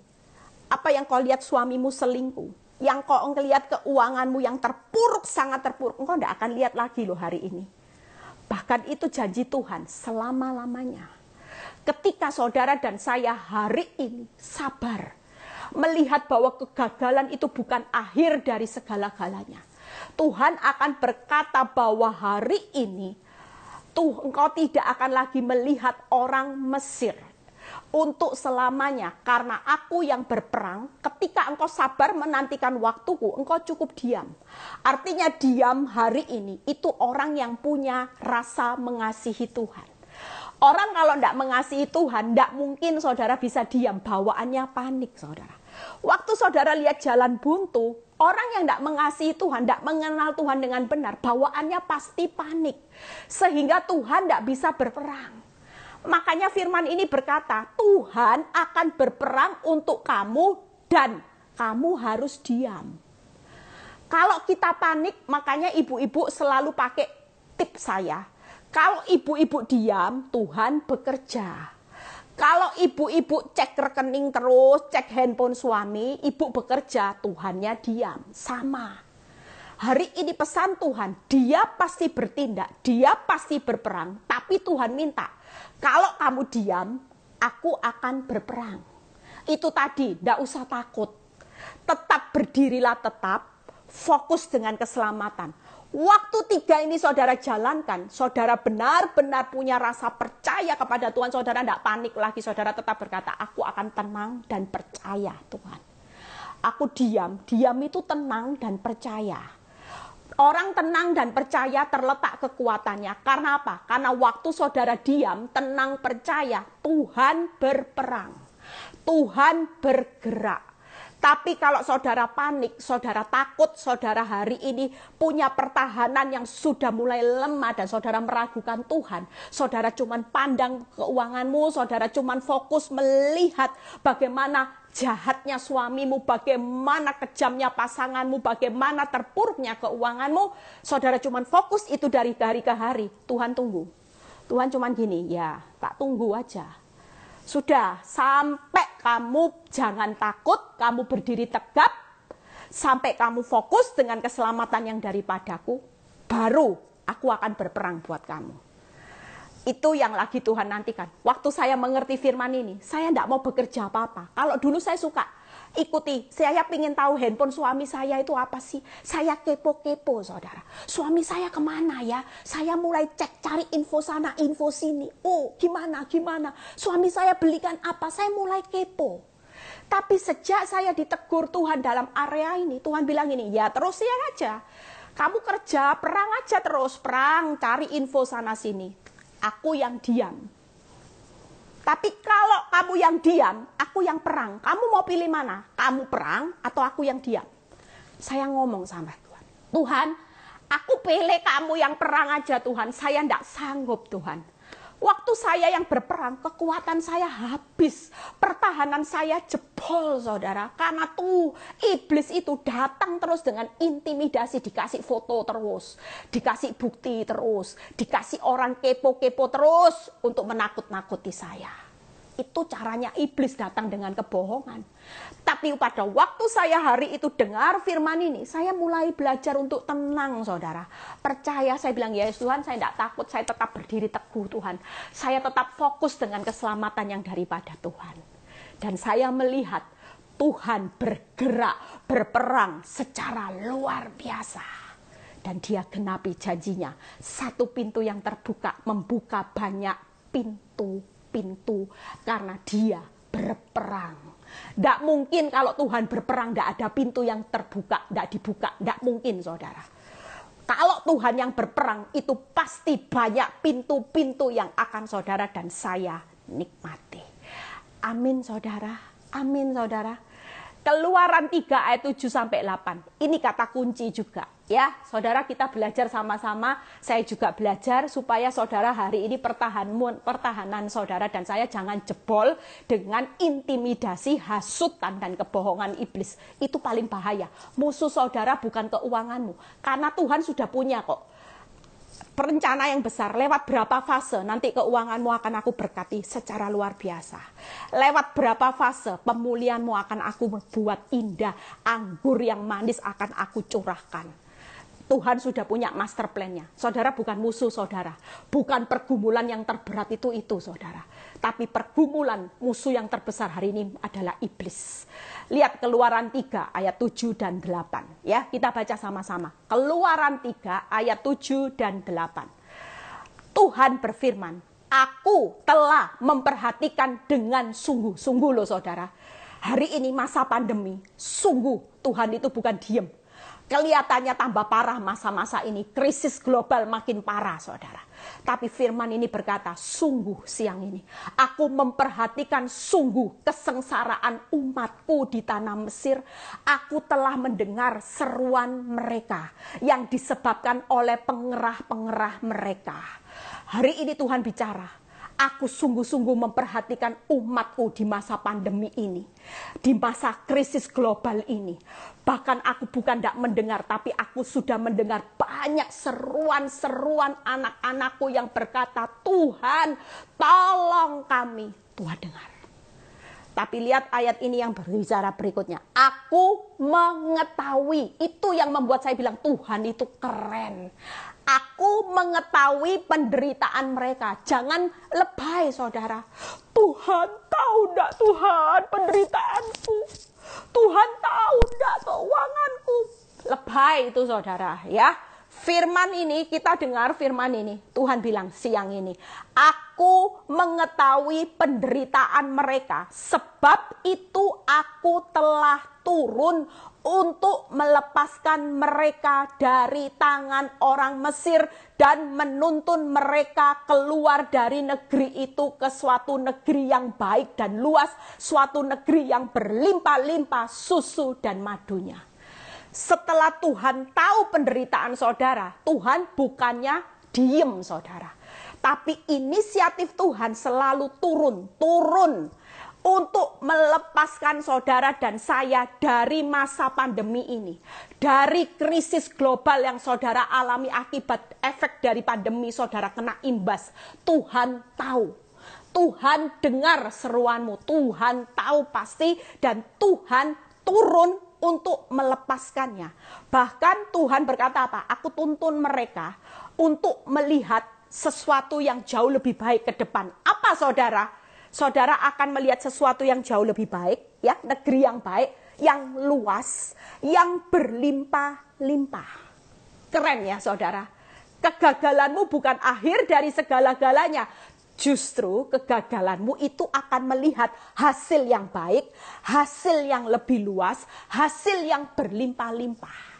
apa yang kau lihat suamimu selingkuh. Yang kau ngelihat keuanganmu yang terpuruk, sangat terpuruk. Engkau tidak akan lihat lagi loh hari ini. Bahkan itu janji Tuhan selama-lamanya. Ketika saudara dan saya hari ini sabar melihat bahwa kegagalan itu bukan akhir dari segala-galanya. Tuhan akan berkata bahwa hari ini tuh engkau tidak akan lagi melihat orang Mesir untuk selamanya karena aku yang berperang ketika engkau sabar menantikan waktuku engkau cukup diam artinya diam hari ini itu orang yang punya rasa mengasihi Tuhan orang kalau tidak mengasihi Tuhan tidak mungkin saudara bisa diam bawaannya panik saudara waktu saudara lihat jalan buntu Orang yang tidak mengasihi Tuhan, tidak mengenal Tuhan dengan benar, bawaannya pasti panik. Sehingga Tuhan tidak bisa berperang. Makanya firman ini berkata, Tuhan akan berperang untuk kamu dan kamu harus diam. Kalau kita panik, makanya ibu-ibu selalu pakai tip saya. Kalau ibu-ibu diam, Tuhan bekerja. Kalau ibu-ibu cek rekening terus, cek handphone suami, ibu bekerja, Tuhannya diam. Sama. Hari ini pesan Tuhan, dia pasti bertindak, dia pasti berperang, tapi Tuhan minta, kalau kamu diam, aku akan berperang. Itu tadi, tidak usah takut. Tetap berdirilah tetap, fokus dengan keselamatan. Waktu tiga ini saudara jalankan, saudara benar-benar punya rasa percaya kepada Tuhan, saudara tidak panik lagi, saudara tetap berkata, aku akan tenang dan percaya Tuhan. Aku diam, diam itu tenang dan percaya. Orang tenang dan percaya terletak kekuatannya. Karena apa? Karena waktu saudara diam, tenang percaya, Tuhan berperang. Tuhan bergerak. Tapi kalau saudara panik, saudara takut, saudara hari ini punya pertahanan yang sudah mulai lemah dan saudara meragukan Tuhan. Saudara cuman pandang keuanganmu, saudara cuman fokus melihat bagaimana jahatnya suamimu, bagaimana kejamnya pasanganmu, bagaimana terpuruknya keuanganmu, saudara cuma fokus itu dari hari ke hari. Tuhan tunggu. Tuhan cuma gini, ya tak tunggu aja. Sudah, sampai kamu jangan takut, kamu berdiri tegap, sampai kamu fokus dengan keselamatan yang daripadaku, baru aku akan berperang buat kamu. Itu yang lagi Tuhan nantikan. Waktu saya mengerti firman ini, saya tidak mau bekerja apa-apa. Kalau dulu saya suka ikuti, saya ingin tahu handphone suami saya itu apa sih. Saya kepo-kepo saudara. Suami saya kemana ya? Saya mulai cek cari info sana, info sini. Oh gimana, gimana. Suami saya belikan apa, saya mulai kepo. Tapi sejak saya ditegur Tuhan dalam area ini, Tuhan bilang ini, ya terus ya aja kamu kerja perang aja terus perang cari info sana sini aku yang diam. Tapi kalau kamu yang diam, aku yang perang. Kamu mau pilih mana? Kamu perang atau aku yang diam? Saya ngomong sama Tuhan. Tuhan, aku pilih kamu yang perang aja Tuhan. Saya tidak sanggup Tuhan. Waktu saya yang berperang, kekuatan saya habis. Pertahanan saya jebol, saudara. Karena tuh iblis itu datang terus dengan intimidasi. Dikasih foto terus. Dikasih bukti terus. Dikasih orang kepo-kepo terus untuk menakut-nakuti saya. Itu caranya iblis datang dengan kebohongan. Tapi pada waktu saya hari itu dengar firman ini, saya mulai belajar untuk tenang saudara. Percaya saya bilang, ya Tuhan saya tidak takut, saya tetap berdiri teguh Tuhan. Saya tetap fokus dengan keselamatan yang daripada Tuhan. Dan saya melihat Tuhan bergerak, berperang secara luar biasa dan dia genapi janjinya. Satu pintu yang terbuka membuka banyak pintu pintu karena dia berperang. Tidak mungkin kalau Tuhan berperang tidak ada pintu yang terbuka, tidak dibuka, tidak mungkin saudara. Kalau Tuhan yang berperang itu pasti banyak pintu-pintu yang akan saudara dan saya nikmati. Amin saudara, amin saudara. Keluaran 3 ayat 7 sampai 8. Ini kata kunci juga. Ya, saudara kita belajar sama-sama. Saya juga belajar supaya saudara hari ini pertahanan pertahanan saudara dan saya jangan jebol dengan intimidasi, hasutan dan kebohongan iblis. Itu paling bahaya. Musuh saudara bukan keuanganmu, karena Tuhan sudah punya kok perencana yang besar lewat berapa fase nanti keuanganmu akan aku berkati secara luar biasa. Lewat berapa fase pemulihanmu akan aku buat indah, anggur yang manis akan aku curahkan. Tuhan sudah punya master plan-nya. Saudara bukan musuh saudara. Bukan pergumulan yang terberat itu itu saudara. Tapi pergumulan musuh yang terbesar hari ini adalah iblis. Lihat keluaran 3 ayat 7 dan 8. Ya, kita baca sama-sama. Keluaran 3 ayat 7 dan 8. Tuhan berfirman, Aku telah memperhatikan dengan sungguh-sungguh loh saudara. Hari ini masa pandemi, sungguh Tuhan itu bukan diem, Kelihatannya tambah parah masa-masa ini, krisis global makin parah, saudara. Tapi firman ini berkata, sungguh siang ini, aku memperhatikan sungguh kesengsaraan umatku di tanah Mesir. Aku telah mendengar seruan mereka yang disebabkan oleh pengerah-pengerah mereka. Hari ini Tuhan bicara, aku sungguh-sungguh memperhatikan umatku di masa pandemi ini, di masa krisis global ini. Bahkan aku bukan tidak mendengar, tapi aku sudah mendengar banyak seruan-seruan anak-anakku yang berkata, Tuhan tolong kami. Tuhan dengar. Tapi lihat ayat ini yang berbicara berikutnya. Aku mengetahui. Itu yang membuat saya bilang Tuhan itu keren. Aku mengetahui penderitaan mereka. Jangan lebay saudara. Tuhan tahu enggak Tuhan penderitaanku. Tuhan tahu enggak keuanganku. Lebay itu saudara ya. Firman ini, kita dengar firman ini. Tuhan bilang siang ini, aku mengetahui penderitaan mereka. Sebab itu aku telah turun untuk melepaskan mereka dari tangan orang Mesir dan menuntun mereka keluar dari negeri itu ke suatu negeri yang baik dan luas, suatu negeri yang berlimpah-limpah susu dan madunya. Setelah Tuhan tahu penderitaan saudara, Tuhan bukannya diem saudara. Tapi inisiatif Tuhan selalu turun, turun untuk melepaskan saudara dan saya dari masa pandemi ini, dari krisis global yang saudara alami akibat efek dari pandemi, saudara kena imbas. Tuhan tahu, Tuhan dengar seruanmu, Tuhan tahu pasti, dan Tuhan turun untuk melepaskannya. Bahkan Tuhan berkata apa? Aku tuntun mereka untuk melihat sesuatu yang jauh lebih baik ke depan. Apa saudara? Saudara akan melihat sesuatu yang jauh lebih baik, ya, negeri yang baik, yang luas, yang berlimpah-limpah. Keren ya, saudara. Kegagalanmu bukan akhir dari segala-galanya, Justru kegagalanmu itu akan melihat hasil yang baik, hasil yang lebih luas, hasil yang berlimpah-limpah.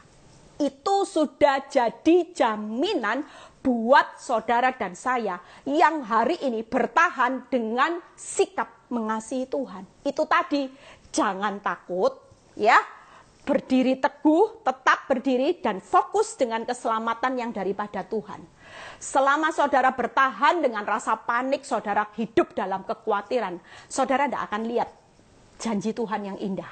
Itu sudah jadi jaminan buat saudara dan saya yang hari ini bertahan dengan sikap mengasihi Tuhan. Itu tadi, jangan takut ya. Berdiri teguh, tetap berdiri dan fokus dengan keselamatan yang daripada Tuhan. Selama saudara bertahan dengan rasa panik, saudara hidup dalam kekhawatiran. Saudara tidak akan lihat janji Tuhan yang indah.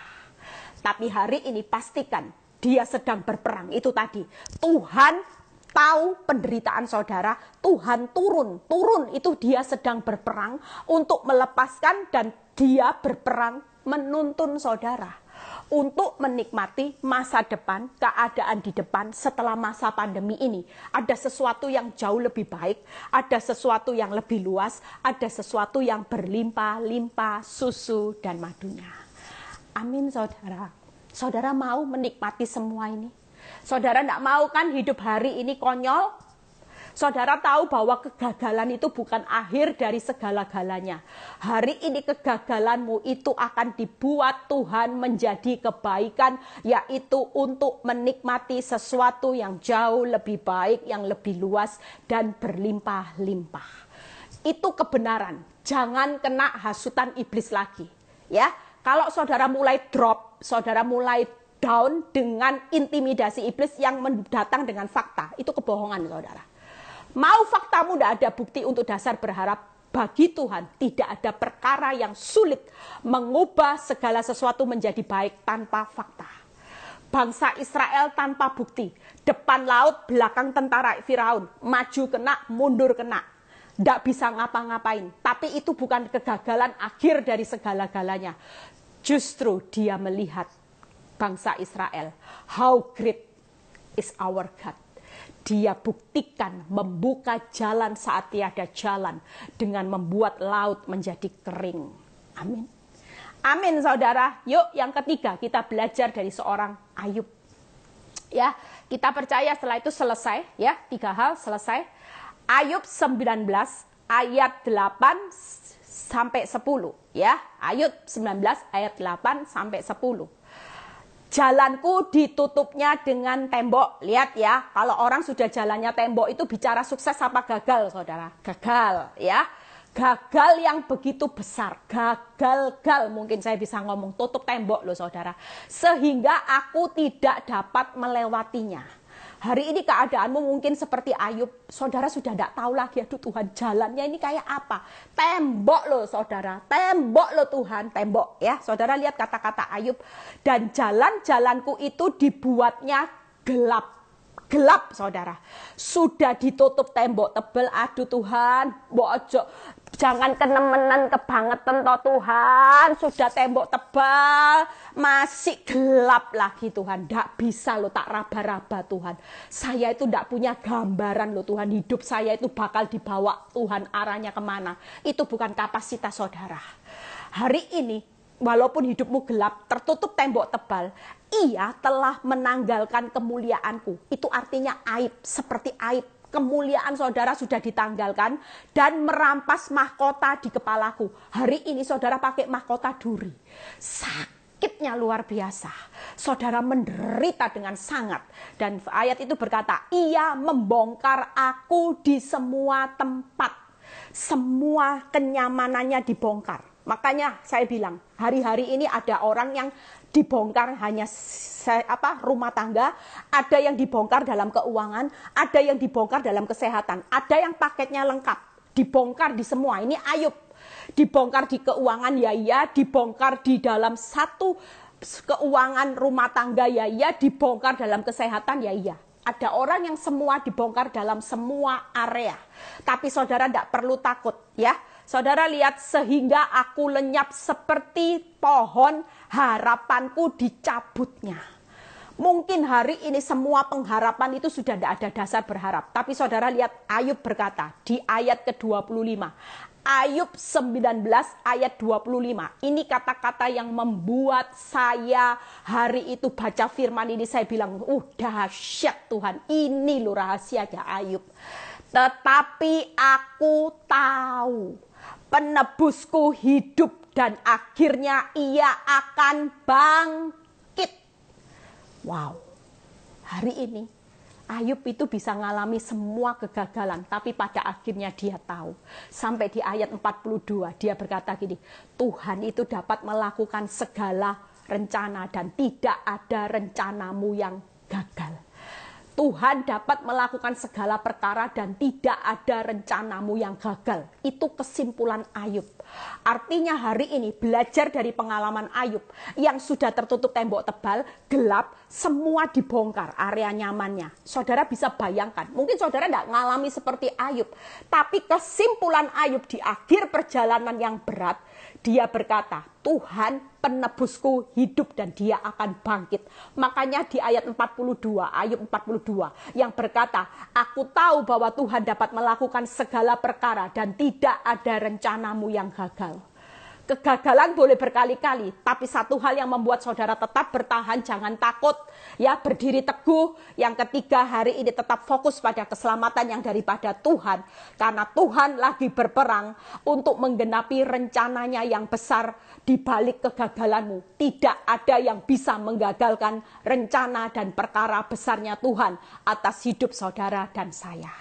Tapi hari ini pastikan dia sedang berperang. Itu tadi, Tuhan tahu penderitaan saudara, Tuhan turun. Turun itu dia sedang berperang untuk melepaskan dan dia berperang menuntun saudara untuk menikmati masa depan, keadaan di depan setelah masa pandemi ini. Ada sesuatu yang jauh lebih baik, ada sesuatu yang lebih luas, ada sesuatu yang berlimpah-limpah susu dan madunya. Amin saudara. Saudara mau menikmati semua ini? Saudara tidak mau kan hidup hari ini konyol, Saudara tahu bahwa kegagalan itu bukan akhir dari segala-galanya. Hari ini kegagalanmu itu akan dibuat Tuhan menjadi kebaikan, yaitu untuk menikmati sesuatu yang jauh lebih baik, yang lebih luas, dan berlimpah-limpah. Itu kebenaran. Jangan kena hasutan iblis lagi. Ya, kalau saudara mulai drop, saudara mulai down dengan intimidasi iblis yang mendatang dengan fakta. Itu kebohongan, saudara. Mau faktamu tidak ada bukti untuk dasar berharap bagi Tuhan tidak ada perkara yang sulit mengubah segala sesuatu menjadi baik tanpa fakta. Bangsa Israel tanpa bukti, depan laut, belakang tentara Firaun, maju kena, mundur kena. Tidak bisa ngapa-ngapain, tapi itu bukan kegagalan akhir dari segala-galanya. Justru dia melihat bangsa Israel, how great is our God dia buktikan membuka jalan saat tiada jalan dengan membuat laut menjadi kering. Amin. Amin saudara. Yuk yang ketiga kita belajar dari seorang Ayub. Ya, kita percaya setelah itu selesai ya, tiga hal selesai. Ayub 19 ayat 8 sampai 10 ya. Ayub 19 ayat 8 sampai 10. Jalanku ditutupnya dengan tembok. Lihat ya, kalau orang sudah jalannya tembok itu bicara sukses apa gagal, saudara? Gagal, ya. Gagal yang begitu besar, gagal-gal mungkin saya bisa ngomong tutup tembok loh saudara. Sehingga aku tidak dapat melewatinya. Hari ini keadaanmu mungkin seperti Ayub. Saudara sudah tidak tahu lagi, aduh Tuhan jalannya ini kayak apa. Tembok loh saudara, tembok loh Tuhan, tembok ya. Saudara lihat kata-kata Ayub. Dan jalan-jalanku itu dibuatnya gelap gelap saudara. Sudah ditutup tembok tebel, aduh Tuhan, bojo jangan kenemenan kebangetan toh Tuhan, sudah tembok tebal, masih gelap lagi Tuhan. Tidak bisa lo tak raba-raba Tuhan. Saya itu tidak punya gambaran lo Tuhan, hidup saya itu bakal dibawa Tuhan arahnya kemana. Itu bukan kapasitas saudara. Hari ini walaupun hidupmu gelap, tertutup tembok tebal, ia telah menanggalkan kemuliaanku. Itu artinya aib, seperti aib kemuliaan saudara sudah ditanggalkan dan merampas mahkota di kepalaku. Hari ini saudara pakai mahkota duri. Sakitnya luar biasa. Saudara menderita dengan sangat. Dan ayat itu berkata, ia membongkar aku di semua tempat. Semua kenyamanannya dibongkar. Makanya saya bilang, hari-hari ini ada orang yang dibongkar hanya apa rumah tangga, ada yang dibongkar dalam keuangan, ada yang dibongkar dalam kesehatan, ada yang paketnya lengkap, dibongkar di semua. Ini Ayub dibongkar di keuangan ya ya, dibongkar di dalam satu keuangan rumah tangga ya ya, dibongkar dalam kesehatan ya ya. Ada orang yang semua dibongkar dalam semua area. Tapi saudara tidak perlu takut ya Saudara lihat sehingga aku lenyap seperti pohon harapanku dicabutnya. Mungkin hari ini semua pengharapan itu sudah tidak ada dasar berharap. Tapi saudara lihat Ayub berkata di ayat ke-25. Ayub 19 ayat 25. Ini kata-kata yang membuat saya hari itu baca firman ini saya bilang, "Uh, dahsyat Tuhan. Ini loh rahasianya Ayub." Tetapi aku tahu penebusku hidup dan akhirnya ia akan bangkit. Wow, hari ini Ayub itu bisa mengalami semua kegagalan, tapi pada akhirnya dia tahu. Sampai di ayat 42 dia berkata gini, Tuhan itu dapat melakukan segala rencana dan tidak ada rencanamu yang gagal. Tuhan dapat melakukan segala perkara dan tidak ada rencanamu yang gagal. Itu kesimpulan Ayub. Artinya hari ini belajar dari pengalaman Ayub yang sudah tertutup tembok tebal, gelap, semua dibongkar area nyamannya. Saudara bisa bayangkan, mungkin saudara tidak mengalami seperti Ayub. Tapi kesimpulan Ayub di akhir perjalanan yang berat, dia berkata, Tuhan penebusku hidup dan dia akan bangkit. Makanya di ayat 42, ayat 42 yang berkata, Aku tahu bahwa Tuhan dapat melakukan segala perkara dan tidak ada rencanamu yang gagal. Kegagalan boleh berkali-kali, tapi satu hal yang membuat saudara tetap bertahan, jangan takut, ya berdiri teguh. Yang ketiga, hari ini tetap fokus pada keselamatan yang daripada Tuhan, karena Tuhan lagi berperang untuk menggenapi rencananya yang besar di balik kegagalanmu. Tidak ada yang bisa menggagalkan rencana dan perkara besarnya Tuhan atas hidup saudara dan saya.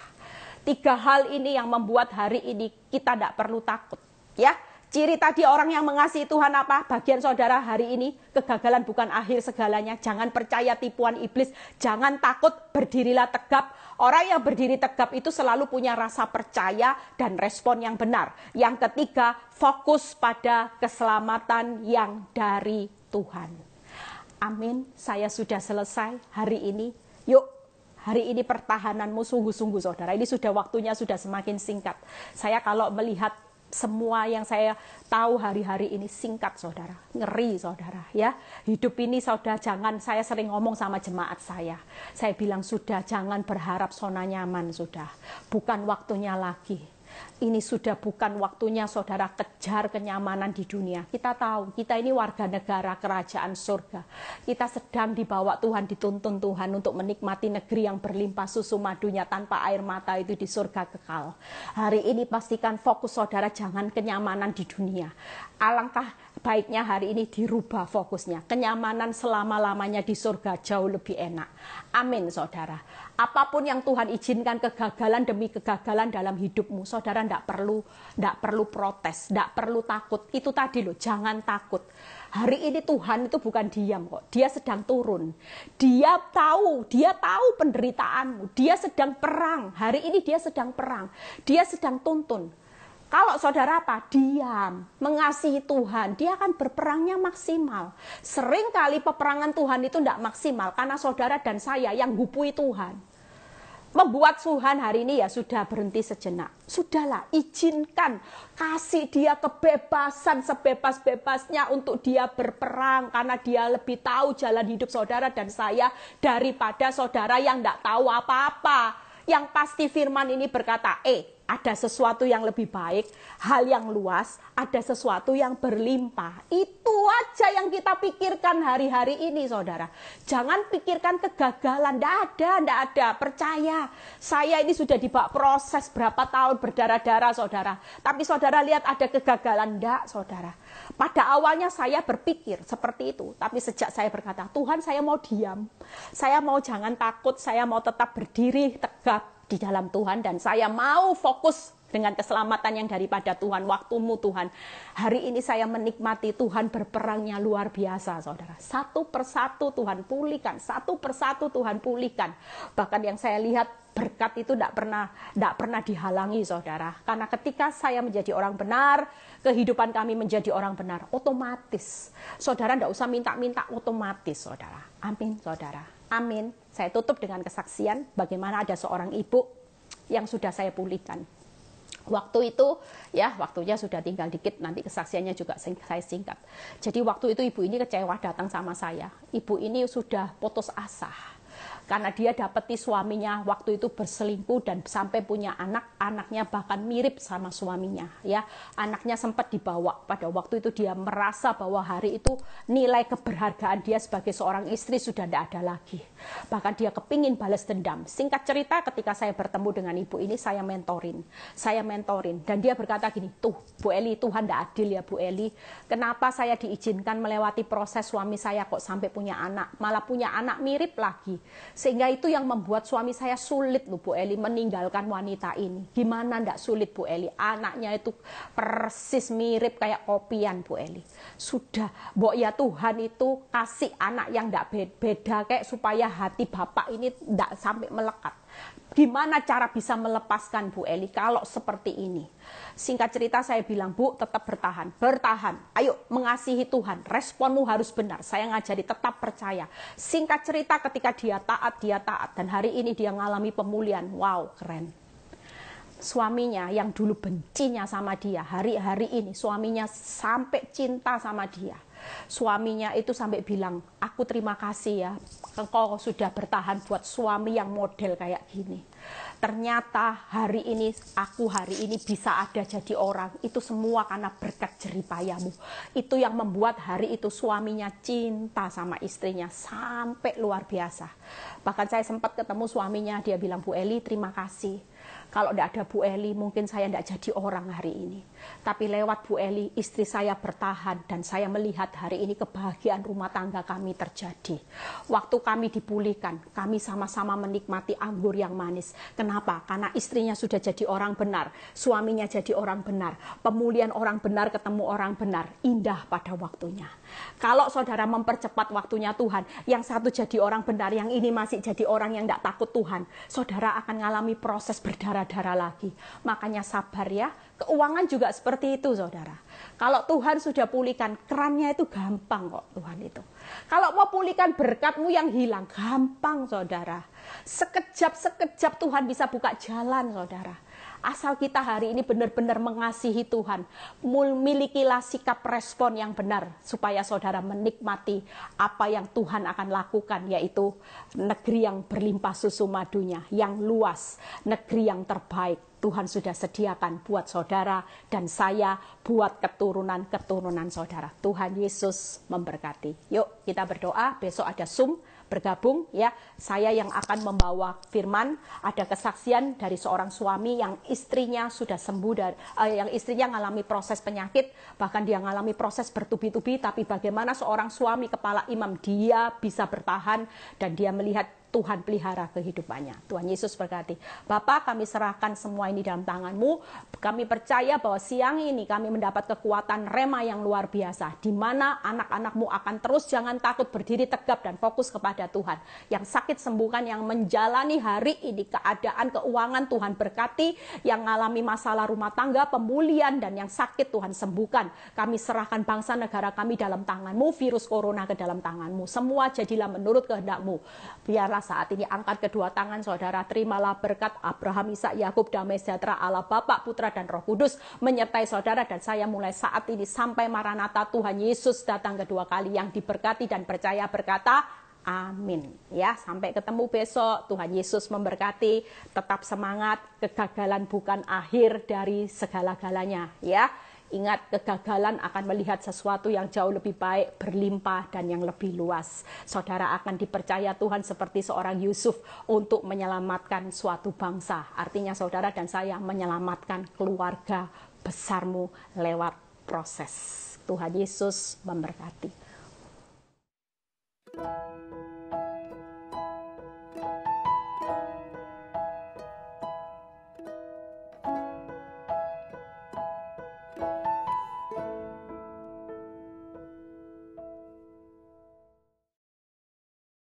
Tiga hal ini yang membuat hari ini kita tidak perlu takut, ya Ciri tadi orang yang mengasihi Tuhan apa? Bagian saudara hari ini kegagalan bukan akhir segalanya. Jangan percaya tipuan iblis. Jangan takut berdirilah tegap. Orang yang berdiri tegap itu selalu punya rasa percaya dan respon yang benar. Yang ketiga, fokus pada keselamatan yang dari Tuhan. Amin. Saya sudah selesai hari ini. Yuk hari ini pertahananmu sungguh-sungguh saudara. Ini sudah waktunya sudah semakin singkat. Saya kalau melihat semua yang saya tahu hari-hari ini singkat saudara ngeri saudara ya hidup ini saudara jangan saya sering ngomong sama jemaat saya saya bilang sudah jangan berharap zona nyaman sudah bukan waktunya lagi ini sudah bukan waktunya saudara kejar kenyamanan di dunia. Kita tahu, kita ini warga negara kerajaan surga. Kita sedang dibawa Tuhan, dituntun Tuhan untuk menikmati negeri yang berlimpah susu madunya tanpa air mata itu di surga kekal. Hari ini pastikan fokus saudara jangan kenyamanan di dunia. Alangkah baiknya hari ini dirubah fokusnya. Kenyamanan selama-lamanya di surga jauh lebih enak. Amin, saudara. Apapun yang Tuhan izinkan kegagalan demi kegagalan dalam hidupmu, saudara tidak perlu tidak perlu protes, tidak perlu takut. Itu tadi loh, jangan takut. Hari ini Tuhan itu bukan diam kok, dia sedang turun. Dia tahu, dia tahu penderitaanmu, dia sedang perang. Hari ini dia sedang perang, dia sedang tuntun kalau saudara apa? Diam, mengasihi Tuhan, dia akan berperangnya maksimal. Sering kali peperangan Tuhan itu tidak maksimal karena saudara dan saya yang hupui Tuhan. Membuat Tuhan hari ini ya sudah berhenti sejenak. Sudahlah, izinkan kasih dia kebebasan sebebas-bebasnya untuk dia berperang karena dia lebih tahu jalan hidup saudara dan saya daripada saudara yang tidak tahu apa-apa. Yang pasti firman ini berkata, eh ada sesuatu yang lebih baik, hal yang luas, ada sesuatu yang berlimpah. Itu aja yang kita pikirkan hari-hari ini, saudara. Jangan pikirkan kegagalan, tidak ada, tidak ada. Percaya, saya ini sudah dibak proses berapa tahun berdarah-darah, saudara. Tapi saudara lihat ada kegagalan, tidak, saudara. Pada awalnya saya berpikir seperti itu, tapi sejak saya berkata, Tuhan saya mau diam, saya mau jangan takut, saya mau tetap berdiri tegap, di dalam Tuhan dan saya mau fokus dengan keselamatan yang daripada Tuhan, waktumu Tuhan. Hari ini saya menikmati Tuhan berperangnya luar biasa, saudara. Satu persatu Tuhan pulihkan, satu persatu Tuhan pulihkan. Bahkan yang saya lihat berkat itu tidak pernah tidak pernah dihalangi, saudara. Karena ketika saya menjadi orang benar, kehidupan kami menjadi orang benar, otomatis. Saudara tidak usah minta-minta, otomatis, saudara. Amin, saudara. Amin. Saya tutup dengan kesaksian bagaimana ada seorang ibu yang sudah saya pulihkan. Waktu itu ya waktunya sudah tinggal dikit nanti kesaksiannya juga saya singkat. Jadi waktu itu ibu ini kecewa datang sama saya. Ibu ini sudah putus asa karena dia dapati suaminya waktu itu berselingkuh dan sampai punya anak, anaknya bahkan mirip sama suaminya ya. Anaknya sempat dibawa pada waktu itu dia merasa bahwa hari itu nilai keberhargaan dia sebagai seorang istri sudah tidak ada lagi. Bahkan dia kepingin balas dendam. Singkat cerita ketika saya bertemu dengan ibu ini saya mentorin. Saya mentorin dan dia berkata gini, "Tuh, Bu Eli, Tuhan tidak adil ya Bu Eli. Kenapa saya diizinkan melewati proses suami saya kok sampai punya anak, malah punya anak mirip lagi. Sehingga itu yang membuat suami saya sulit loh Bu Eli meninggalkan wanita ini. Gimana ndak sulit Bu Eli? Anaknya itu persis mirip kayak kopian Bu Eli. Sudah, Mbok ya Tuhan itu kasih anak yang ndak beda kayak supaya hati Bapak ini ndak sampai melekat gimana cara bisa melepaskan Bu Eli kalau seperti ini? Singkat cerita saya bilang, Bu tetap bertahan, bertahan. Ayo mengasihi Tuhan, responmu harus benar. Saya ngajari tetap percaya. Singkat cerita ketika dia taat, dia taat. Dan hari ini dia mengalami pemulihan. Wow, keren. Suaminya yang dulu bencinya sama dia, hari-hari ini suaminya sampai cinta sama dia Suaminya itu sampai bilang, aku terima kasih ya, engkau sudah bertahan buat suami yang model kayak gini. Ternyata hari ini, aku hari ini bisa ada jadi orang. Itu semua karena berkat jeripayamu. Itu yang membuat hari itu suaminya cinta sama istrinya sampai luar biasa. Bahkan saya sempat ketemu suaminya, dia bilang, Bu Eli terima kasih kalau tidak ada Bu Eli mungkin saya tidak jadi orang hari ini. Tapi lewat Bu Eli istri saya bertahan dan saya melihat hari ini kebahagiaan rumah tangga kami terjadi. Waktu kami dipulihkan, kami sama-sama menikmati anggur yang manis. Kenapa? Karena istrinya sudah jadi orang benar, suaminya jadi orang benar, pemulihan orang benar ketemu orang benar, indah pada waktunya. Kalau saudara mempercepat waktunya Tuhan, yang satu jadi orang benar, yang ini masih jadi orang yang tidak takut Tuhan, saudara akan mengalami proses berdarah darah-darah lagi. Makanya sabar ya. Keuangan juga seperti itu, saudara. Kalau Tuhan sudah pulihkan kerannya itu gampang kok Tuhan itu. Kalau mau pulihkan berkatmu yang hilang, gampang saudara. Sekejap-sekejap Tuhan bisa buka jalan saudara. Asal kita hari ini benar-benar mengasihi Tuhan, milikilah sikap respon yang benar supaya saudara menikmati apa yang Tuhan akan lakukan yaitu negeri yang berlimpah susu madunya, yang luas, negeri yang terbaik Tuhan sudah sediakan buat saudara dan saya, buat keturunan-keturunan saudara. Tuhan Yesus memberkati. Yuk, kita berdoa. Besok ada sum bergabung ya. Saya yang akan membawa firman, ada kesaksian dari seorang suami yang istrinya sudah sembuh dan eh, yang istrinya mengalami proses penyakit, bahkan dia mengalami proses bertubi-tubi tapi bagaimana seorang suami kepala imam dia bisa bertahan dan dia melihat Tuhan pelihara kehidupannya. Tuhan Yesus berkati. Bapa, kami serahkan semua ini dalam tanganmu. Kami percaya bahwa siang ini kami mendapat kekuatan rema yang luar biasa. Di mana anak-anakmu akan terus jangan takut berdiri tegap dan fokus kepada Tuhan. Yang sakit sembuhkan, yang menjalani hari ini keadaan keuangan Tuhan berkati. Yang mengalami masalah rumah tangga, pemulihan, dan yang sakit Tuhan sembuhkan. Kami serahkan bangsa negara kami dalam tanganmu, virus corona ke dalam tanganmu. Semua jadilah menurut kehendakmu. Biarlah saat ini angkat kedua tangan saudara terimalah berkat Abraham, Ishak, Yakub, damai sejahtera Allah Bapa, Putra dan Roh Kudus menyertai saudara dan saya mulai saat ini sampai Maranatha Tuhan Yesus datang kedua kali yang diberkati dan percaya berkata Amin. Ya, sampai ketemu besok. Tuhan Yesus memberkati. Tetap semangat. Kegagalan bukan akhir dari segala-galanya, ya. Ingat, kegagalan akan melihat sesuatu yang jauh lebih baik, berlimpah, dan yang lebih luas. Saudara akan dipercaya Tuhan seperti seorang Yusuf untuk menyelamatkan suatu bangsa. Artinya saudara dan saya menyelamatkan keluarga besarmu lewat proses. Tuhan Yesus memberkati. thank you